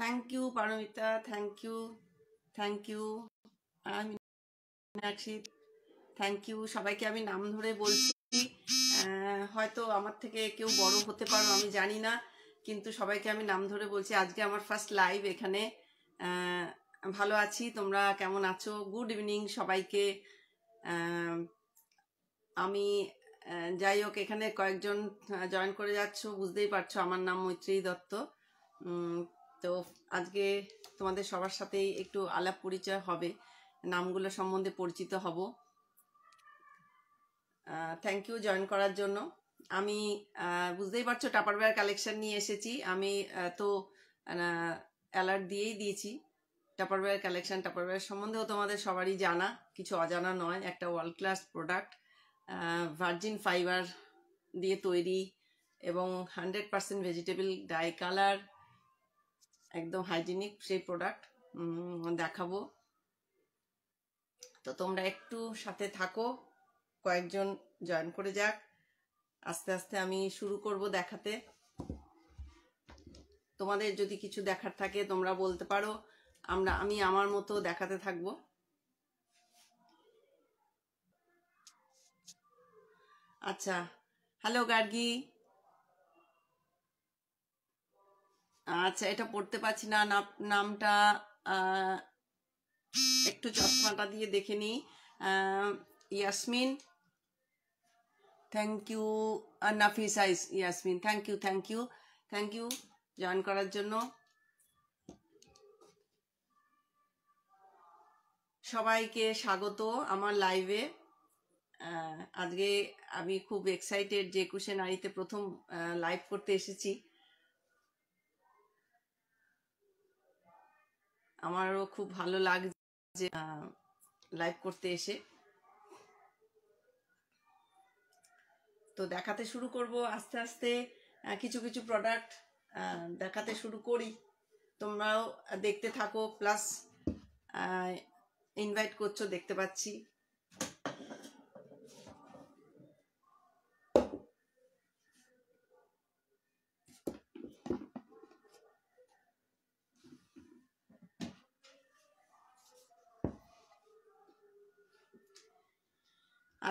thank you Paramita thank you thank you আমি thank you সবাইকে আমি নাম ধরে বলছি হয়তো আমার থেকে কেউ বড় হতে পারো আমি জানি না কিন্তু সবাইকে আমি নাম ধরে বলছি আজকে আমার ফার্স্ট লাইভ এখানে ভালো আছি তোমরা কেমন আছো গুড ইভিনিং সবাইকে আমি যাই হোক এখানে কয়েকজন জয়েন করে যাচ্ছ বুঝতেই পারছো আমার নাম মৈত্রী দত্ত তো আজকে তোমাদের সবার সাথেই একটু আলাপ পরিচয় হবে নামগুলো সম্বন্ধে পরিচিত হব থ্যাংক ইউ জয়েন করার জন্য আমি বুঝতেই পারছো টাপারওয়্যার কালেকশন নিয়ে এসেছি আমি তো অ্যালার্ট দিয়েই দিয়েছি টাপারওয়্যার কালেকশন টাপারওয়্যার সম্বন্ধেও তোমাদের সবারই জানা কিছু অজানা নয় একটা world class product virgin fibre দিয়ে তৈরি এবং hundred percent vegetable dye colour একদম হাইজিনিক সেই প্রোডাক্ট দেখাবো তো তোমরা একটু সাথে থাকো কয়েকজন জয়েন করে যাক আস্তে আস্তে আমি শুরু করব দেখাতে তোমাদের যদি কিছু দেখার থাকে তোমরা বলতে পারো আমরা আমি আমার মতো দেখাতে থাকব আচ্ছা হ্যালো গার্গি আচ্ছা এটা পড়তে পারছি না নামটা একটু চশমাটা দিয়ে দেখে নিই Yasmin thank you Nafisa Yasmin thank you thank you thank you join করার জন্য সবাইকে স্বাগত আমার লাইভে আজকে আমি খুব এক্সাইটেড যে একুশে নারীতে প্রথম লাইভ করতে এসেছি আমারও খুব ভালো লাগছে লাইভ করতে এসে তো দেখাতে শুরু করব আস্তে আস্তে কিছু কিছু প্রোডাক্ট দেখাতে শুরু করি তোমরাও দেখতে থাকো প্লাস ইনভাইট করছো দেখতে পাচ্ছি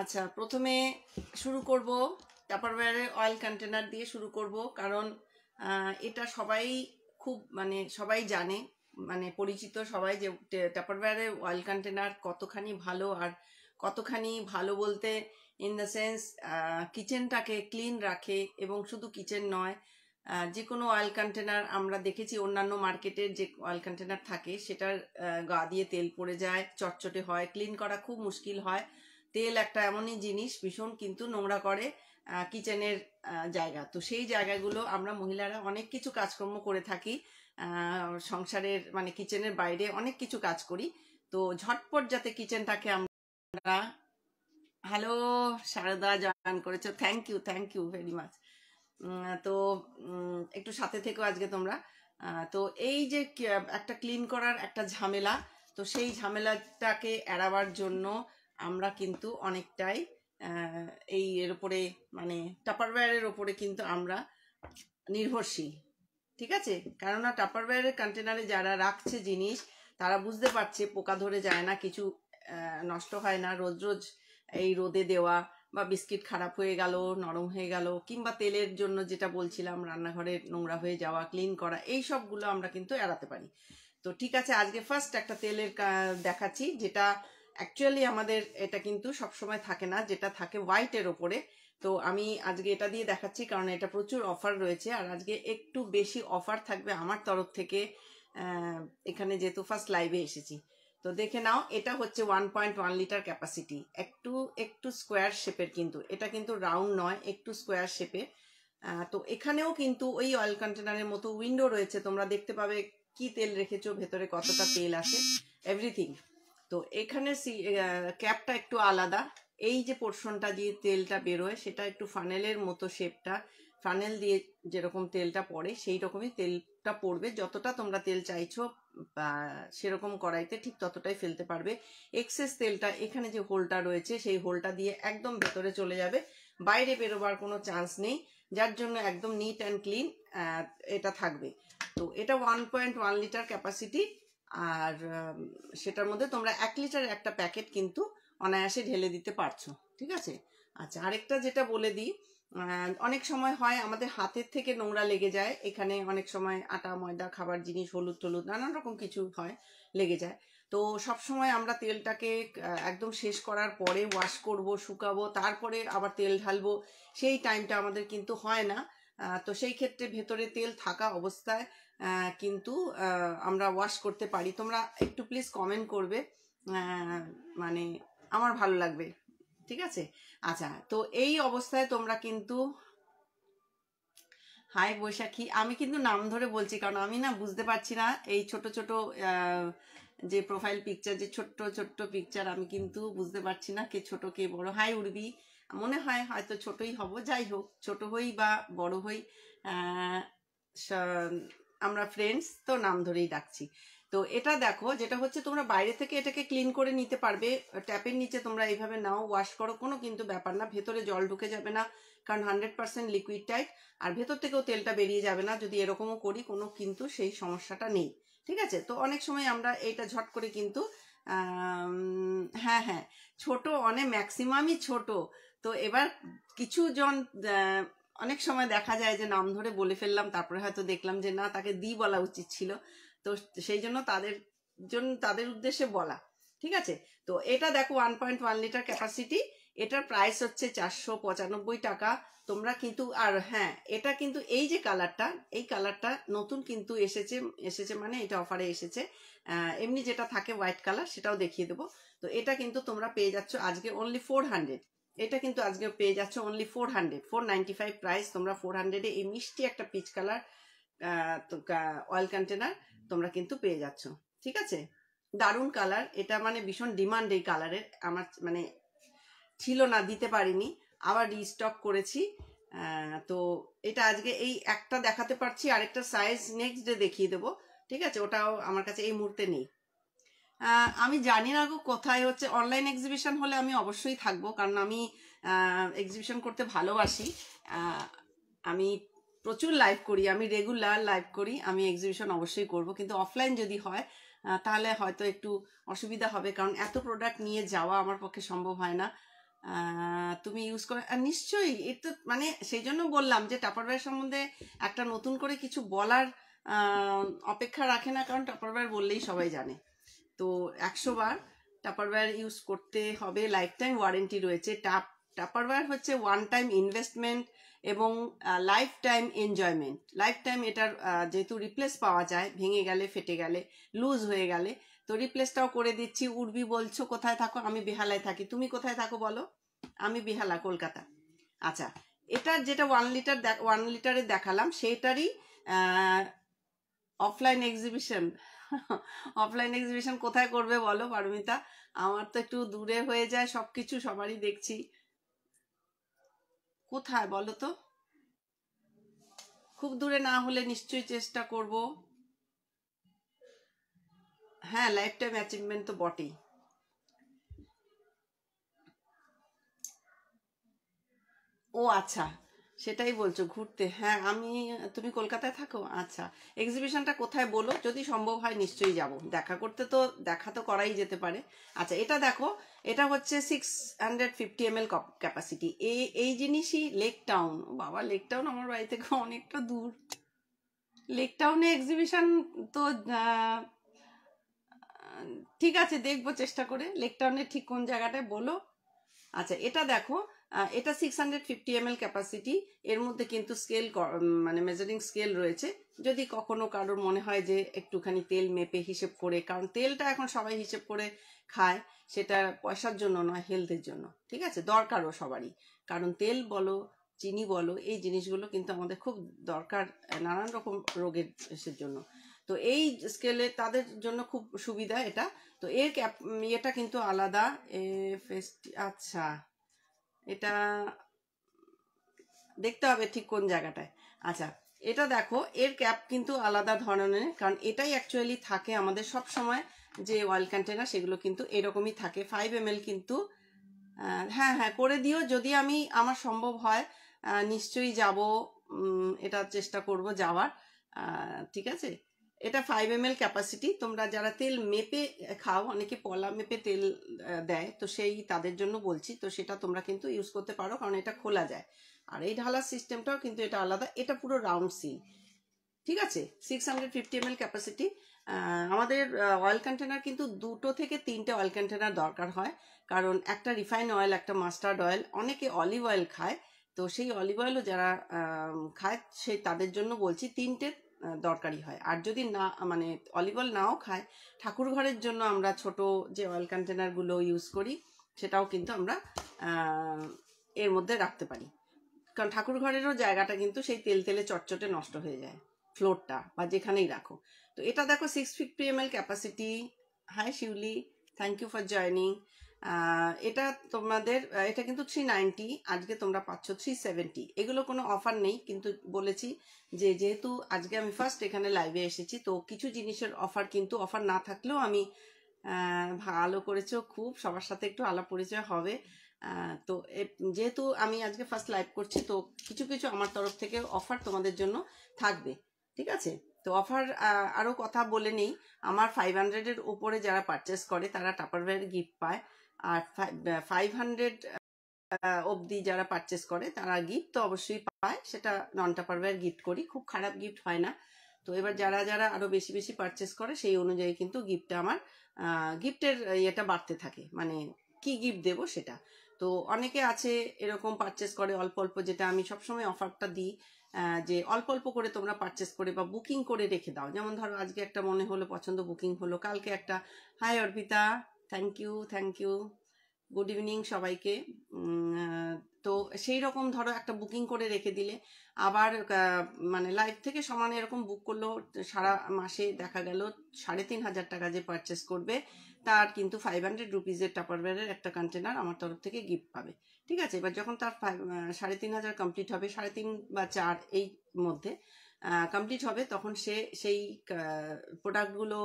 আচ্ছা প্রথমে শুরু করব টাপারওয়্যারের অয়েল কন্টেনার দিয়ে শুরু করব কারণ এটা সবাই খুব মানে সবাই জানে মানে পরিচিত সবাই যে টাপারওয়্যারের অয়েল কন্টেনার কতখানি ভালো আর কতখানি ভালো বলতে ইন দ্য সেন্স কিচেনটাকে ক্লিন রাখে এবং শুধু কিচেন নয় যে কোনো অয়েল কন্টেনার আমরা দেখেছি অন্যান্য মার্কেটের যে অয়েল কন্টেনার থাকে সেটার গা দিয়ে তেল পড়ে যায় চটচটে হয় ক্লিন করা খুব মুশকিল হয় তেল একটা এমনই জিনিস ভীষণ কিন্তু নোংরা করে কিচেনের জায়গা তো সেই জায়গাগুলো আমরা মহিলারা অনেক কিছু কাজকর্ম করে থাকি সংসারের মানে কিচেনের বাইরে অনেক কিছু কাজ করি তো ঝটপট যাতে কিচেনটাকে আমরা হ্যালো সারদা জয়ান করেছো thank you thank you very much তো একটু সাথে থেকেও আজকে তোমরা তো এই যে একটা ক্লিন করার একটা ঝামেলা তো সেই ঝামেলাটাকে এড়াবার জন্য আমরা কিন্তু অনেকটাই এই এর ওপরে মানে টাপারওয়্যারের ওপরে কিন্তু আমরা নির্ভরশীল ঠিক আছে কেননা টাপারওয়্যারের কন্টেনারে যারা রাখছে জিনিস তারা বুঝতে পারছে পোকা ধরে যায় না কিছু নষ্ট হয় না রোজ রোজ এই রোদে দেওয়া বা বিস্কিট খারাপ হয়ে গেল নরম হয়ে গেল কিংবা তেলের জন্য যেটা বলছিলাম রান্নাঘরে নোংরা হয়ে যাওয়া ক্লিন করা এই সবগুলো আমরা কিন্তু এড়াতে পারি তো ঠিক আছে আজকে ফার্স্ট একটা তেলের দেখাচ্ছি যেটা অ্যাকচুয়ালি আমাদের এটা কিন্তু সবসময় থাকে না যেটা থাকে হোয়াইটের ওপরে তো আমি আজকে এটা দিয়ে দেখাচ্ছি কারণ এটা প্রচুর অফার রয়েছে আর আজকে একটু বেশি অফার থাকবে আমার তরফ থেকে এখানে যেহেতু ফার্স্ট লাইভে এসেছি তো দেখে নাও এটা হচ্ছে one point one litre capacity একটু একটু স্কোয়ার শেপের কিন্তু এটা কিন্তু রাউন্ড নয় একটু স্কোয়ার শেপে তো এখানেও কিন্তু ওই অয়েল কন্টেনারের মতো উইন্ডো রয়েছে তোমরা দেখতে পাবে কি তেল রেখেছো ভেতরে কতটা তেল আসে এভরিথিং তো এখানে ক্যাপটা একটু আলাদা এই যে পোর্শনটা দিয়ে তেলটা বেরোয় সেটা একটু ফানেলের মতো শেপটা ফানেল দিয়ে যেরকম তেলটা পড়ে সেই রকমই তেলটা পড়বে যতটা তোমরা তেল চাইছো সেরকম কড়াইতে ঠিক ততটাই ফেলতে পারবে এক্সেস তেলটা এখানে যে হোলটা রয়েছে সেই হোলটা দিয়ে একদম ভেতরে চলে যাবে বাইরে বেরোবার কোনো চান্স নেই যার জন্য একদম নিট অ্যান্ড ক্লিন এটা থাকবে তো এটা one point one litre capacity আর সেটার মধ্যে তোমরা এক লিটার একটা প্যাকেট কিন্তু অনায়াসে ঢেলে দিতে পারছো ঠিক আছে আচ্ছা আরেকটা যেটা বলে দিই অনেক সময় হয় আমাদের হাতের থেকে নোংরা লেগে যায় এখানে অনেক সময় আটা ময়দা খাবার জিনিস হলুদ টলুদ নানান রকম কিছু হয় লেগে যায় তো সব সময় আমরা তেলটাকে একদম শেষ করার পরে ওয়াশ করব শুকাবো তারপরে আবার তেল ঢালবো সেই টাইমটা আমাদের কিন্তু হয় না তো সেই ক্ষেত্রে ভেতরে তেল থাকা অবস্থায় কিন্তু আমরা ওয়াশ করতে পারি তোমরা একটু প্লিজ কমেন্ট করবে মানে আমার ভালো লাগবে ঠিক আছে আচ্ছা তো এই অবস্থায় তোমরা কিন্তু হাই বৈশাখী আমি কিন্তু নাম ধরে বলছি কারণ আমি না বুঝতে পারছি না এই ছোট ছোট যে প্রোফাইল পিকচার যে ছোট্ট ছোট্ট পিকচার আমি কিন্তু বুঝতে পারছি না কে ছোট কে বড় হাই উড়বি মনে হয় হয়তো ছোটই হব যাই হোক ছোট হই বা বড় হই আমরা ফ্রেন্ডস তো নাম ধরেই ডাকছি তো এটা দেখো যেটা হচ্ছে তোমরা বাইরে থেকে এটাকে ক্লিন করে নিতে পারবে ট্যাপের নিচে তোমরা এইভাবে নাও ওয়াশ করো কোনো কিন্তু ব্যাপার না ভেতরে জল ঢুকে যাবে না কারণ হান্ড্রেড পার্সেন্ট লিকুইড টাইট আর ভেতর থেকেও তেলটা বেরিয়ে যাবে না যদি এরকমও করি কোনো কিন্তু সেই সমস্যাটা নেই ঠিক আছে তো অনেক সময় আমরা এইটা ঝট করে কিন্তু হ্যাঁ হ্যাঁ ছোট অনেক ম্যাক্সিমামই ছোট তো এবার কিছু জন অনেক সময় দেখা যায় যে নাম ধরে বলে ফেললাম তারপরে হয়তো দেখলাম যে না তাকে দি বলা উচিত ছিল তো সেই জন্য তাদের জন্য তাদের উদ্দেশ্যে বলা ঠিক আছে তো এটা দেখো one point one litre capacity এটার প্রাইস হচ্ছে চারশো পঁচানব্বই টাকা তোমরা কিন্তু আর হ্যাঁ এটা কিন্তু এই যে কালারটা এই কালারটা নতুন কিন্তু এসেছে এসেছে মানে এটা অফারে এসেছে এমনি যেটা থাকে হোয়াইট কালার সেটাও দেখিয়ে দেবো তো এটা কিন্তু তোমরা পেয়ে যাচ্ছ আজকে অনলি ফোর হান্ড্রেড এটা কিন্তু আজকে পেয়ে যাচ্ছে only four hundred four ninety five price তোমরা ফোর হান্ড্রেডে এই মিষ্টি একটা পিচ কালার অয়েল কন্টেনার তোমরা কিন্তু পেয়ে যাচ্ছ ঠিক আছে দারুণ কালার এটা মানে ভীষণ ডিমান্ড এই কালারের আমার মানে ছিল না দিতে পারিনি আবার রিস্টক করেছি তো এটা আজকে এই একটা দেখাতে পারছি আরেকটা সাইজ নেক্সট ডে দেখিয়ে দেবো ঠিক আছে ওটাও আমার কাছে এই মুহূর্তে নেই আমি জানি না গো কোথায় হচ্ছে অনলাইন এক্সিবিশন হলে আমি অবশ্যই থাকবো কারণ আমি এক্সিবিশন করতে ভালোবাসি আমি প্রচুর লাইভ করি আমি রেগুলার লাইভ করি আমি এক্সিবিশন অবশ্যই করব কিন্তু অফলাইন যদি হয় তাহলে হয়তো একটু অসুবিধা হবে কারণ এত প্রোডাক্ট নিয়ে যাওয়া আমার পক্ষে সম্ভব হয় না তুমি ইউজ করে আর নিশ্চয়ই এর তো মানে সেই জন্য বললাম যে টাপারওয়্যার সম্বন্ধে একটা নতুন করে কিছু বলার অপেক্ষা রাখে না কারণ টাপারওয়্যার বললেই সবাই জানে তো একশো বার টাপারওয়্যার ইউজ করতে হবে লাইফ টাইম ওয়ারেন্টি রয়েছে টাপ টাপারওয়্যার হচ্ছে ওয়ান টাইম ইনভেস্টমেন্ট এবং life time enjoyment life time এটার যেহেতু রিপ্লেস পাওয়া যায় ভেঙে গেলে ফেটে গেলে লুজ হয়ে গেলে তো রিপ্লেসটাও করে দিচ্ছি উর্বি বলছো কোথায় থাকো আমি বেহালায় থাকি তুমি কোথায় থাকো বলো আমি বেহালা কলকাতা আচ্ছা এটার যেটা ওয়ান লিটার ওয়ান লিটারে দেখালাম সেটারই অফলাইন এক্সিবিশন অফলাইন এক্সিবিশন কোথায় করবে বলো পারমিতা আমার তো একটু দূরে হয়ে যায় সব কিছু সবারই দেখছি কোথায় বলো তো খুব দূরে না হলে নিশ্চয়ই চেষ্টা করব হ্যাঁ লাইফ টাইম অ্যাচিভমেন্ট তো বটেই ও আচ্ছা সেটাই বলছো ঘুরতে হ্যাঁ আমি তুমি কলকাতায় থাকো আচ্ছা এক্সিবিশনটা কোথায় বলো যদি সম্ভব হয় নিশ্চয়ই যাব দেখা করতে তো দেখা তো করাই যেতে পারে আচ্ছা এটা দেখো এটা হচ্ছে six hundred fifty M L capacity এই এই জিনিসই লেক টাউন বাবা লেক টাউন আমার বাড়ি থেকে অনেকটা দূর লেক টাউনে এক্সিবিশন তো ঠিক আছে দেখবো চেষ্টা করে লেক টাউনে ঠিক কোন জায়গাটায় বলো আচ্ছা এটা দেখো এটা six hundred fifty M capacity এর মধ্যে কিন্তু স্কেল মানে মেজারিং স্কেল রয়েছে যদি কখনো কারোর মনে হয় যে একটুখানি তেল মেপে হিসেব করে কারণ তেলটা এখন সবাই হিসেব করে খায় সেটা পয়সার জন্য নয় হেলথের জন্য ঠিক আছে দরকারও সবারই কারণ তেল বলো চিনি বলো এই জিনিসগুলো কিন্তু আমাদের খুব দরকার নানান রকম রোগের জন্য তো এই স্কেলে তাদের জন্য খুব সুবিধা এটা তো এর ক্যাপ এটা কিন্তু আলাদা আচ্ছা এটা দেখতে হবে ঠিক কোন জায়গাটায় আচ্ছা এটা দেখো এর ক্যাপ কিন্তু আলাদা ধরনের কারণ এটাই অ্যাকচুয়ালি থাকে আমাদের সব সময় যে অয়েল কন্টেনার সেগুলো কিন্তু এরকমই থাকে ফাইভ এম কিন্তু হ্যাঁ হ্যাঁ করে দিও যদি আমি আমার সম্ভব হয় নিশ্চয়ই যাব এটা চেষ্টা করব যাওয়ার ঠিক আছে এটা ফাইভ এম ক্যাপাসিটি তোমরা যারা তেল মেপে খাও অনেকে পলা মেপে তেল দেয় তো সেই তাদের জন্য বলছি তো সেটা তোমরা কিন্তু ইউজ করতে পারো কারণ এটা খোলা যায় আর এই ঢালার সিস্টেমটাও কিন্তু এটা আলাদা এটা পুরো রাউন্ড সিল ঠিক আছে six hundred fifty M capacity আমাদের অয়েল কন্টেনার কিন্তু দুটো থেকে তিনটে অয়েল কন্টেনার দরকার হয় কারণ একটা রিফাইন অয়েল একটা মাস্টার্ড অয়েল অনেকে অলিভ অয়েল খায় তো সেই অলিভ অয়েলও যারা খায় সেই তাদের জন্য বলছি তিনটে দরকারি হয় আর যদি না মানে অলিভ অয়েল নাও খায় ঠাকুর ঘরের জন্য আমরা ছোট যে অয়েল কন্টেনারগুলো ইউজ করি সেটাও কিন্তু আমরা এর মধ্যে রাখতে পারি কারণ ঠাকুর ঘরেরও জায়গাটা কিন্তু সেই তেল তেলে চটচটে নষ্ট হয়ে যায় ফ্লোরটা বা যেখানেই রাখো তো এটা দেখো six fifty M L capacity hi Shiuli thank you for joining এটা তোমাদের এটা কিন্তু থ্রি নাইনটি আজকে তোমরা পাচ্ছ থ্রি সেভেন্টি এগুলো কোনো অফার নেই কিন্তু বলেছি যে যেহেতু আজকে আমি ফার্স্ট এখানে লাইভে এসেছি তো কিছু জিনিসের অফার কিন্তু অফার না থাকলেও আমি ভালো করেছ খুব সবার সাথে একটু আলাপ পরিচয় হবে তো যেহেতু আমি আজকে ফার্স্ট লাইভ করছি তো কিছু কিছু আমার তরফ থেকে অফার তোমাদের জন্য থাকবে ঠিক আছে তো অফার আরও কথা বলে নেই আমার ফাইভ হান্ড্রেডের ওপরে যারা পারচেস করে তারা টাপারওয়্যার গিফট পায় আর ফাইভ হান্ড্রেড uh, uh, অবধি যারা পারচেস করে তারা গিফট তো অবশ্যই পায় সেটা ননটা পারবার গিফট করি খুব খারাপ গিফট হয় না তো এবার যারা যারা আরো বেশি বেশি পারচেস করে সেই অনুযায়ী কিন্তু গিফটটা আমার গিফটের uh, ইয়েটা বাড়তে থাকে মানে কি গিফট দেব সেটা তো অনেকে আছে এরকম পারচেস করে অল্প অল্প যেটা আমি সবসময় অফারটা দিই যে অল্প অল্প করে তোমরা পারচেস করে বা বুকিং করে রেখে দাও যেমন ধরো আজকে একটা মনে হলো পছন্দ বুকিং হলো কালকে একটা hi Arpita thank you thank you good evening সবাইকে তো সেই রকম ধরো একটা বুকিং করে রেখে দিলে আবার মানে লাইভ থেকে সমানে এরকম বুক করলো সারা মাসে দেখা গেল সাড়ে তিন হাজার টাকা যে পারচেস করবে তার কিন্তু ফাইভ হান্ড্রেড রুপিজের টাপারওয়্যারের একটা কন্টেনার আমার তরফ থেকে গিফট পাবে ঠিক আছে এবার যখন তার ফাইভ সাড়ে তিন হাজার কমপ্লিট হবে সাড়ে তিন বা চার এই মধ্যে কমপ্লিট হবে তখন সে সেই প্রোডাক্টগুলো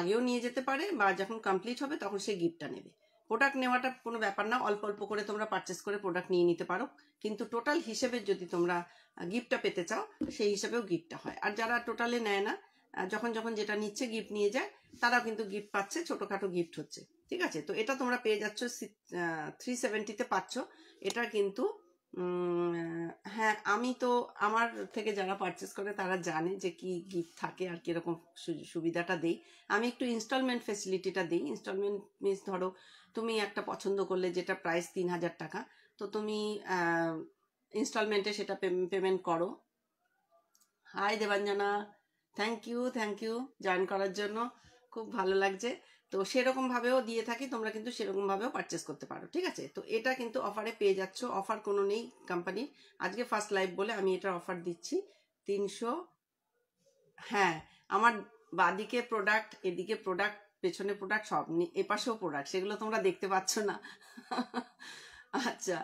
আগেও নিয়ে যেতে পারে বা যখন কমপ্লিট হবে তখন সে গিফটটা নেবে প্রোডাক্ট নেওয়াটা কোনো ব্যাপার না অল্প অল্প করে তোমরা পারচেস করে প্রোডাক্ট নিয়ে নিতে পারো কিন্তু টোটাল হিসেবে যদি তোমরা গিফটটা পেতে চাও সেই হিসেবেও গিফটটা হয় আর যারা টোটালে নেয় না যখন যখন যেটা নিচ্ছে গিফট নিয়ে যায় তারাও কিন্তু গিফট পাচ্ছে ছোটোখাটো গিফট হচ্ছে ঠিক আছে তো এটা তোমরা পেয়ে যাচ্ছ থ্রি সেভেন্টিতে পাচ্ছ এটা কিন্তু হ্যাঁ আমি তো আমার থেকে যারা পারচেস করে তারা জানে যে কি গিফট থাকে আর কীরকম সুবিধাটা দেই আমি একটু ইনস্টলমেন্ট ফেসিলিটিটা দিই ইনস্টলমেন্ট মিস ধরো তুমি একটা পছন্দ করলে যেটা প্রাইস তিন হাজার টাকা তো তুমি ইনস্টলমেন্টে সেটা পেমেন্ট করো hi Debanjana thank you thank you join করার জন্য খুব ভালো লাগছে তো সেরকমভাবেও দিয়ে থাকি তোমরা কিন্তু সেরকমভাবেও পারচেস করতে পারো ঠিক আছে তো এটা কিন্তু অফারে পেয়ে যাচ্ছ অফার কোনো নেই কোম্পানির আজকে ফার্স্ট লাইভ বলে আমি এটা অফার দিচ্ছি তিনশো হ্যাঁ আমার বাদিকে প্রোডাক্ট এদিকে প্রোডাক্ট পেছনে প্রোডাক্ট সব এপাশেও প্রোডাক্ট সেগুলো তোমরা দেখতে পাচ্ছ না আচ্ছা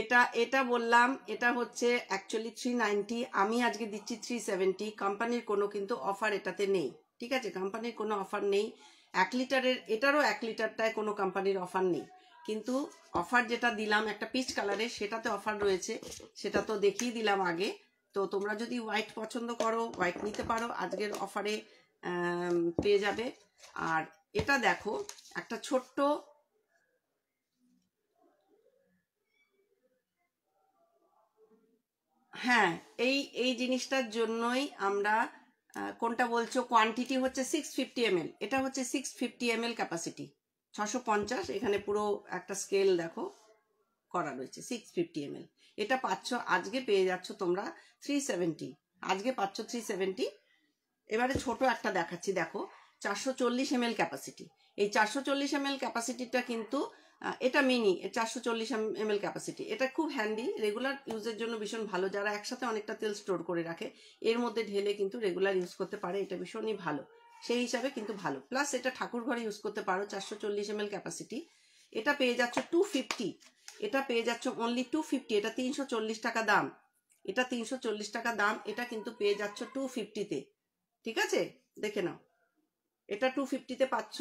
এটা এটা বললাম এটা হচ্ছে অ্যাকচুয়ালি থ্রি আমি আজকে দিচ্ছি থ্রি কোম্পানির কোনো কিন্তু অফার এটাতে নেই ঠিক আছে কোম্পানির কোনো অফার নেই এক লিটারের এটারও এক লিটারটায় কোনো কোম্পানির অফার নেই কিন্তু অফার যেটা দিলাম একটা পিচ কালারের সেটাতে অফার রয়েছে সেটা তো দেখিয়ে দিলাম আগে তো তোমরা যদি হোয়াইট পছন্দ করো হোয়াইট নিতে পারো আজকের অফারে পেয়ে যাবে আর এটা দেখো একটা ছোট্ট হ্যাঁ এই এই জিনিসটার জন্যই আমরা কোনটা বলছো কোয়ান্টিটি হচ্ছে সিক্স ফিফটি এমএল এটা হচ্ছে সিক্স ফিফটি এমএল ক্যাপাসিটি ছশো পঞ্চাশ এখানে পুরো একটা স্কেল দেখো করা রয়েছে সিক্স ফিফটি এমএল এটা পাচ্ছ আজকে পেয়ে যাচ্ছ তোমরা থ্রি সেভেন্টি আজকে পাচ্ছ থ্রি সেভেন্টি এবারে ছোট একটা দেখাচ্ছি দেখো চারশো চল্লিশ এমএল ক্যাপাসিটি এই চারশো চল্লিশ এমএল ক্যাপাসিটিটা কিন্তু এটা মিনি চারশো চল্লিশ এম এল ক্যাপাসিটি এটা খুব হ্যান্ডি রেগুলার ইউজের জন্য ভীষণ ভালো যারা একসাথে অনেকটা তেল স্টোর করে রাখে এর মধ্যে ঢেলে কিন্তু রেগুলার ইউজ করতে পারে এটা ভীষণই ভালো সেই হিসাবে কিন্তু ভালো প্লাস এটা ঠাকুর ঘরে ইউজ করতে পারো চারশো চল্লিশ এম এল ক্যাপাসিটি এটা পেয়ে যাচ্ছ টু ফিফটি এটা পেয়ে যাচ্ছ অনলি টু ফিফটি এটা তিনশো চল্লিশ টাকা দাম এটা তিনশো চল্লিশ টাকা দাম এটা কিন্তু পেয়ে যাচ্ছ টু ফিফটিতে ঠিক আছে দেখে নাও এটা টু ফিফটিতে পাচ্ছ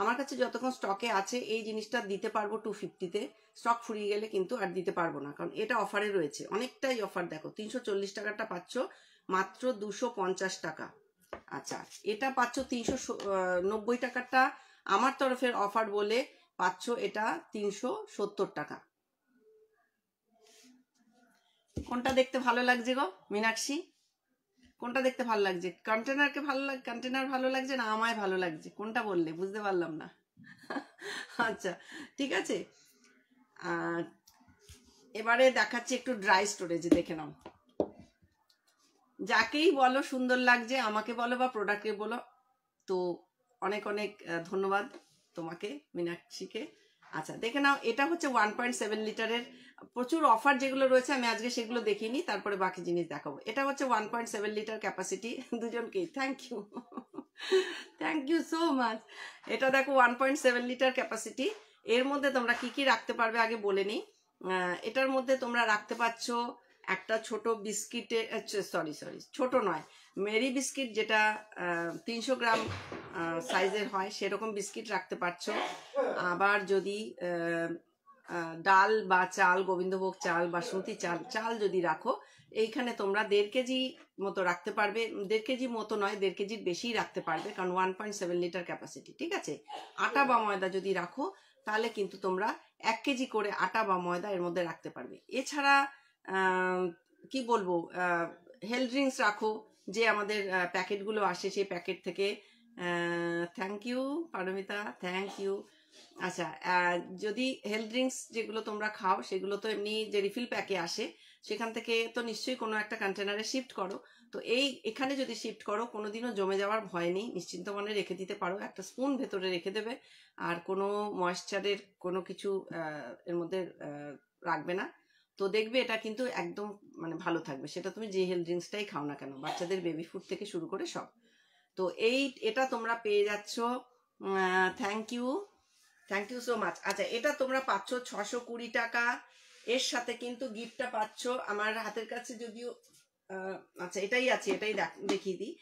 আমার কাছে যতক্ষণ স্টকে আছে এই জিনিসটা দিতে পারবো টু ফিফটিতে স্টক ফুরিয়ে গেলে কিন্তু আর দিতে পারবো না কারণ এটা অফারে রয়েছে অনেকটাই অফার দেখো তিনশো চল্লিশ টাকাটা পাচ্ছ মাত্র দুশো পঞ্চাশ টাকা আচ্ছা এটা পাচ্ছ তিনশো নব্বই টাকাটা আমার তরফের অফার বলে পাচ্ছ এটা তিনশো সত্তর টাকা কোনটা দেখতে ভালো লাগছে গো মীনাক্ষী কোনটা দেখতে ভালো লাগছে কন্টেনারকে ভালো লাগ কন্টেনার ভালো লাগছে না আমায় ভালো লাগছে কোনটা বললে বুঝতে পারলাম না আচ্ছা ঠিক আছে এবারে দেখাচ্ছি একটু ড্রাই স্টোরেজে দেখে নাও যাকেই বলো সুন্দর লাগছে আমাকে বলো বা প্রোডাক্টকে বলো তো অনেক অনেক ধন্যবাদ তোমাকে মীনাক্ষীকে আচ্ছা দেখে নাও এটা হচ্ছে ওয়ান পয়েন্ট সেভেন লিটারের প্রচুর অফার যেগুলো রয়েছে আমি আজকে সেগুলো দেখিনি তারপরে বাকি জিনিস দেখাবো এটা হচ্ছে one point seven litre capacity দুজনকেই thank you thank you so much এটা দেখো one point seven litre capacity এর মধ্যে তোমরা কি কি রাখতে পারবে আগে বলে নিই এটার মধ্যে তোমরা রাখতে পারছ একটা ছোট বিস্কিটে সরি সরি ছোট নয় মেরি বিস্কিট যেটা তিনশো গ্রাম সাইজের হয় সেরকম বিস্কিট রাখতে পারছো আবার যদি ডাল বা চাল গোবিন্দভোগ চাল সুতি চাল চাল যদি রাখো এইখানে তোমরা দেড় কেজি মতো রাখতে পারবে দেড় কেজি মতো নয় দেড় কেজির বেশি রাখতে পারবে কারণ one point seven litre capacity ঠিক আছে আটা বা ময়দা যদি রাখো তাহলে কিন্তু তোমরা এক কেজি করে আটা বা ময়দা এর মধ্যে রাখতে পারবে এছাড়া কি বলবো হেলথ ড্রিঙ্কস রাখো যে আমাদের প্যাকেটগুলো আসে সেই প্যাকেট থেকে thank you Paramita thank you আচ্ছা যদি হেলথ ড্রিঙ্কস যেগুলো তোমরা খাও সেগুলো তো এমনি যে রিফিল প্যাকে আসে সেখান থেকে তো নিশ্চয়ই কোনো একটা কন্টেনারে শিফট করো তো এই এখানে যদি শিফট করো কোনোদিনও জমে যাওয়ার ভয় নেই নিশ্চিন্ত মনে রেখে দিতে পারো একটা স্পুন ভেতরে রেখে দেবে আর কোনো ময়েশ্চারের কোনো কিছু এর মধ্যে রাখবে না তো দেখবে এটা কিন্তু একদম মানে ভালো থাকবে সেটা তুমি যে হেলথ ড্রিঙ্কসটাই খাও না কেন বাচ্চাদের বেবি ফুড থেকে শুরু করে সব তো এই এটা তোমরা পেয়ে যাচ্ছ thank you thank you so much আচ্ছা এটা তোমরা পাচ্ছ ছশো কুড়ি টাকা এর সাথে কিন্তু গিফটটা পাচ্ছ আমার হাতের কাছে যদিও আচ্ছা এটাই আছে এটাই দেখিয়ে দিই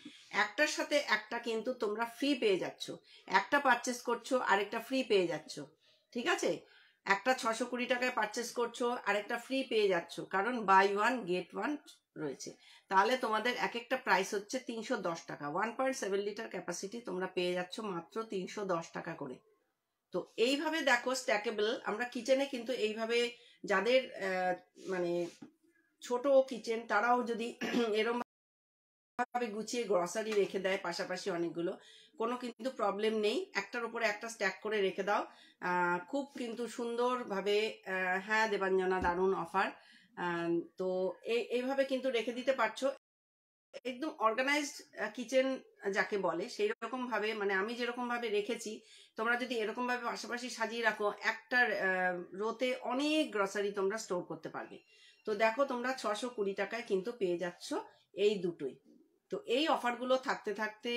একটার সাথে একটা কিন্তু তোমরা ফ্রি পেয়ে যাচ্ছ একটা পারচেস করছো আরেকটা ফ্রি পেয়ে যাচ্ছ ঠিক আছে একটা ছশো কুড়ি টাকায় পারচেস করছো আরেকটা ফ্রি পেয়ে যাচ্ছ কারণ বাই ওয়ান গেট ওয়ান রয়েছে তাহলে তোমাদের এক একটা প্রাইস হচ্ছে তিনশো দশ টাকা one point seven litre capacity তোমরা পেয়ে যাচ্ছ মাত্র তিনশো দশ টাকা করে তো এইভাবে দেখো স্ট্যাকেবল আমরা কিচেনে কিন্তু এইভাবে যাদের মানে ছোট কিচেন তারাও যদি এরম ভাবে গুছিয়ে গ্রসারি রেখে দেয় পাশাপাশি অনেকগুলো কোনো কিন্তু প্রবলেম নেই একটার উপরে একটা স্ট্যাক করে রেখে দাও খুব কিন্তু সুন্দরভাবে হ্যাঁ দেবাঞ্জনা দারুণ অফার তো এইভাবে কিন্তু রেখে দিতে পারছো একদম অর্গানাইজড কিচেন যাকে বলে সেই রকম ভাবে মানে আমি যেরকম ভাবে রেখেছি তোমরা যদি এরকম ভাবে পাশাপাশি সাজিয়ে রাখো একটা রোতে অনেক গ্রসারি তোমরা স্টোর করতে পারবে তো দেখো তোমরা ছশো কুড়ি টাকায় কিন্তু পেয়ে যাচ্ছ এই দুটোই তো এই অফারগুলো থাকতে থাকতে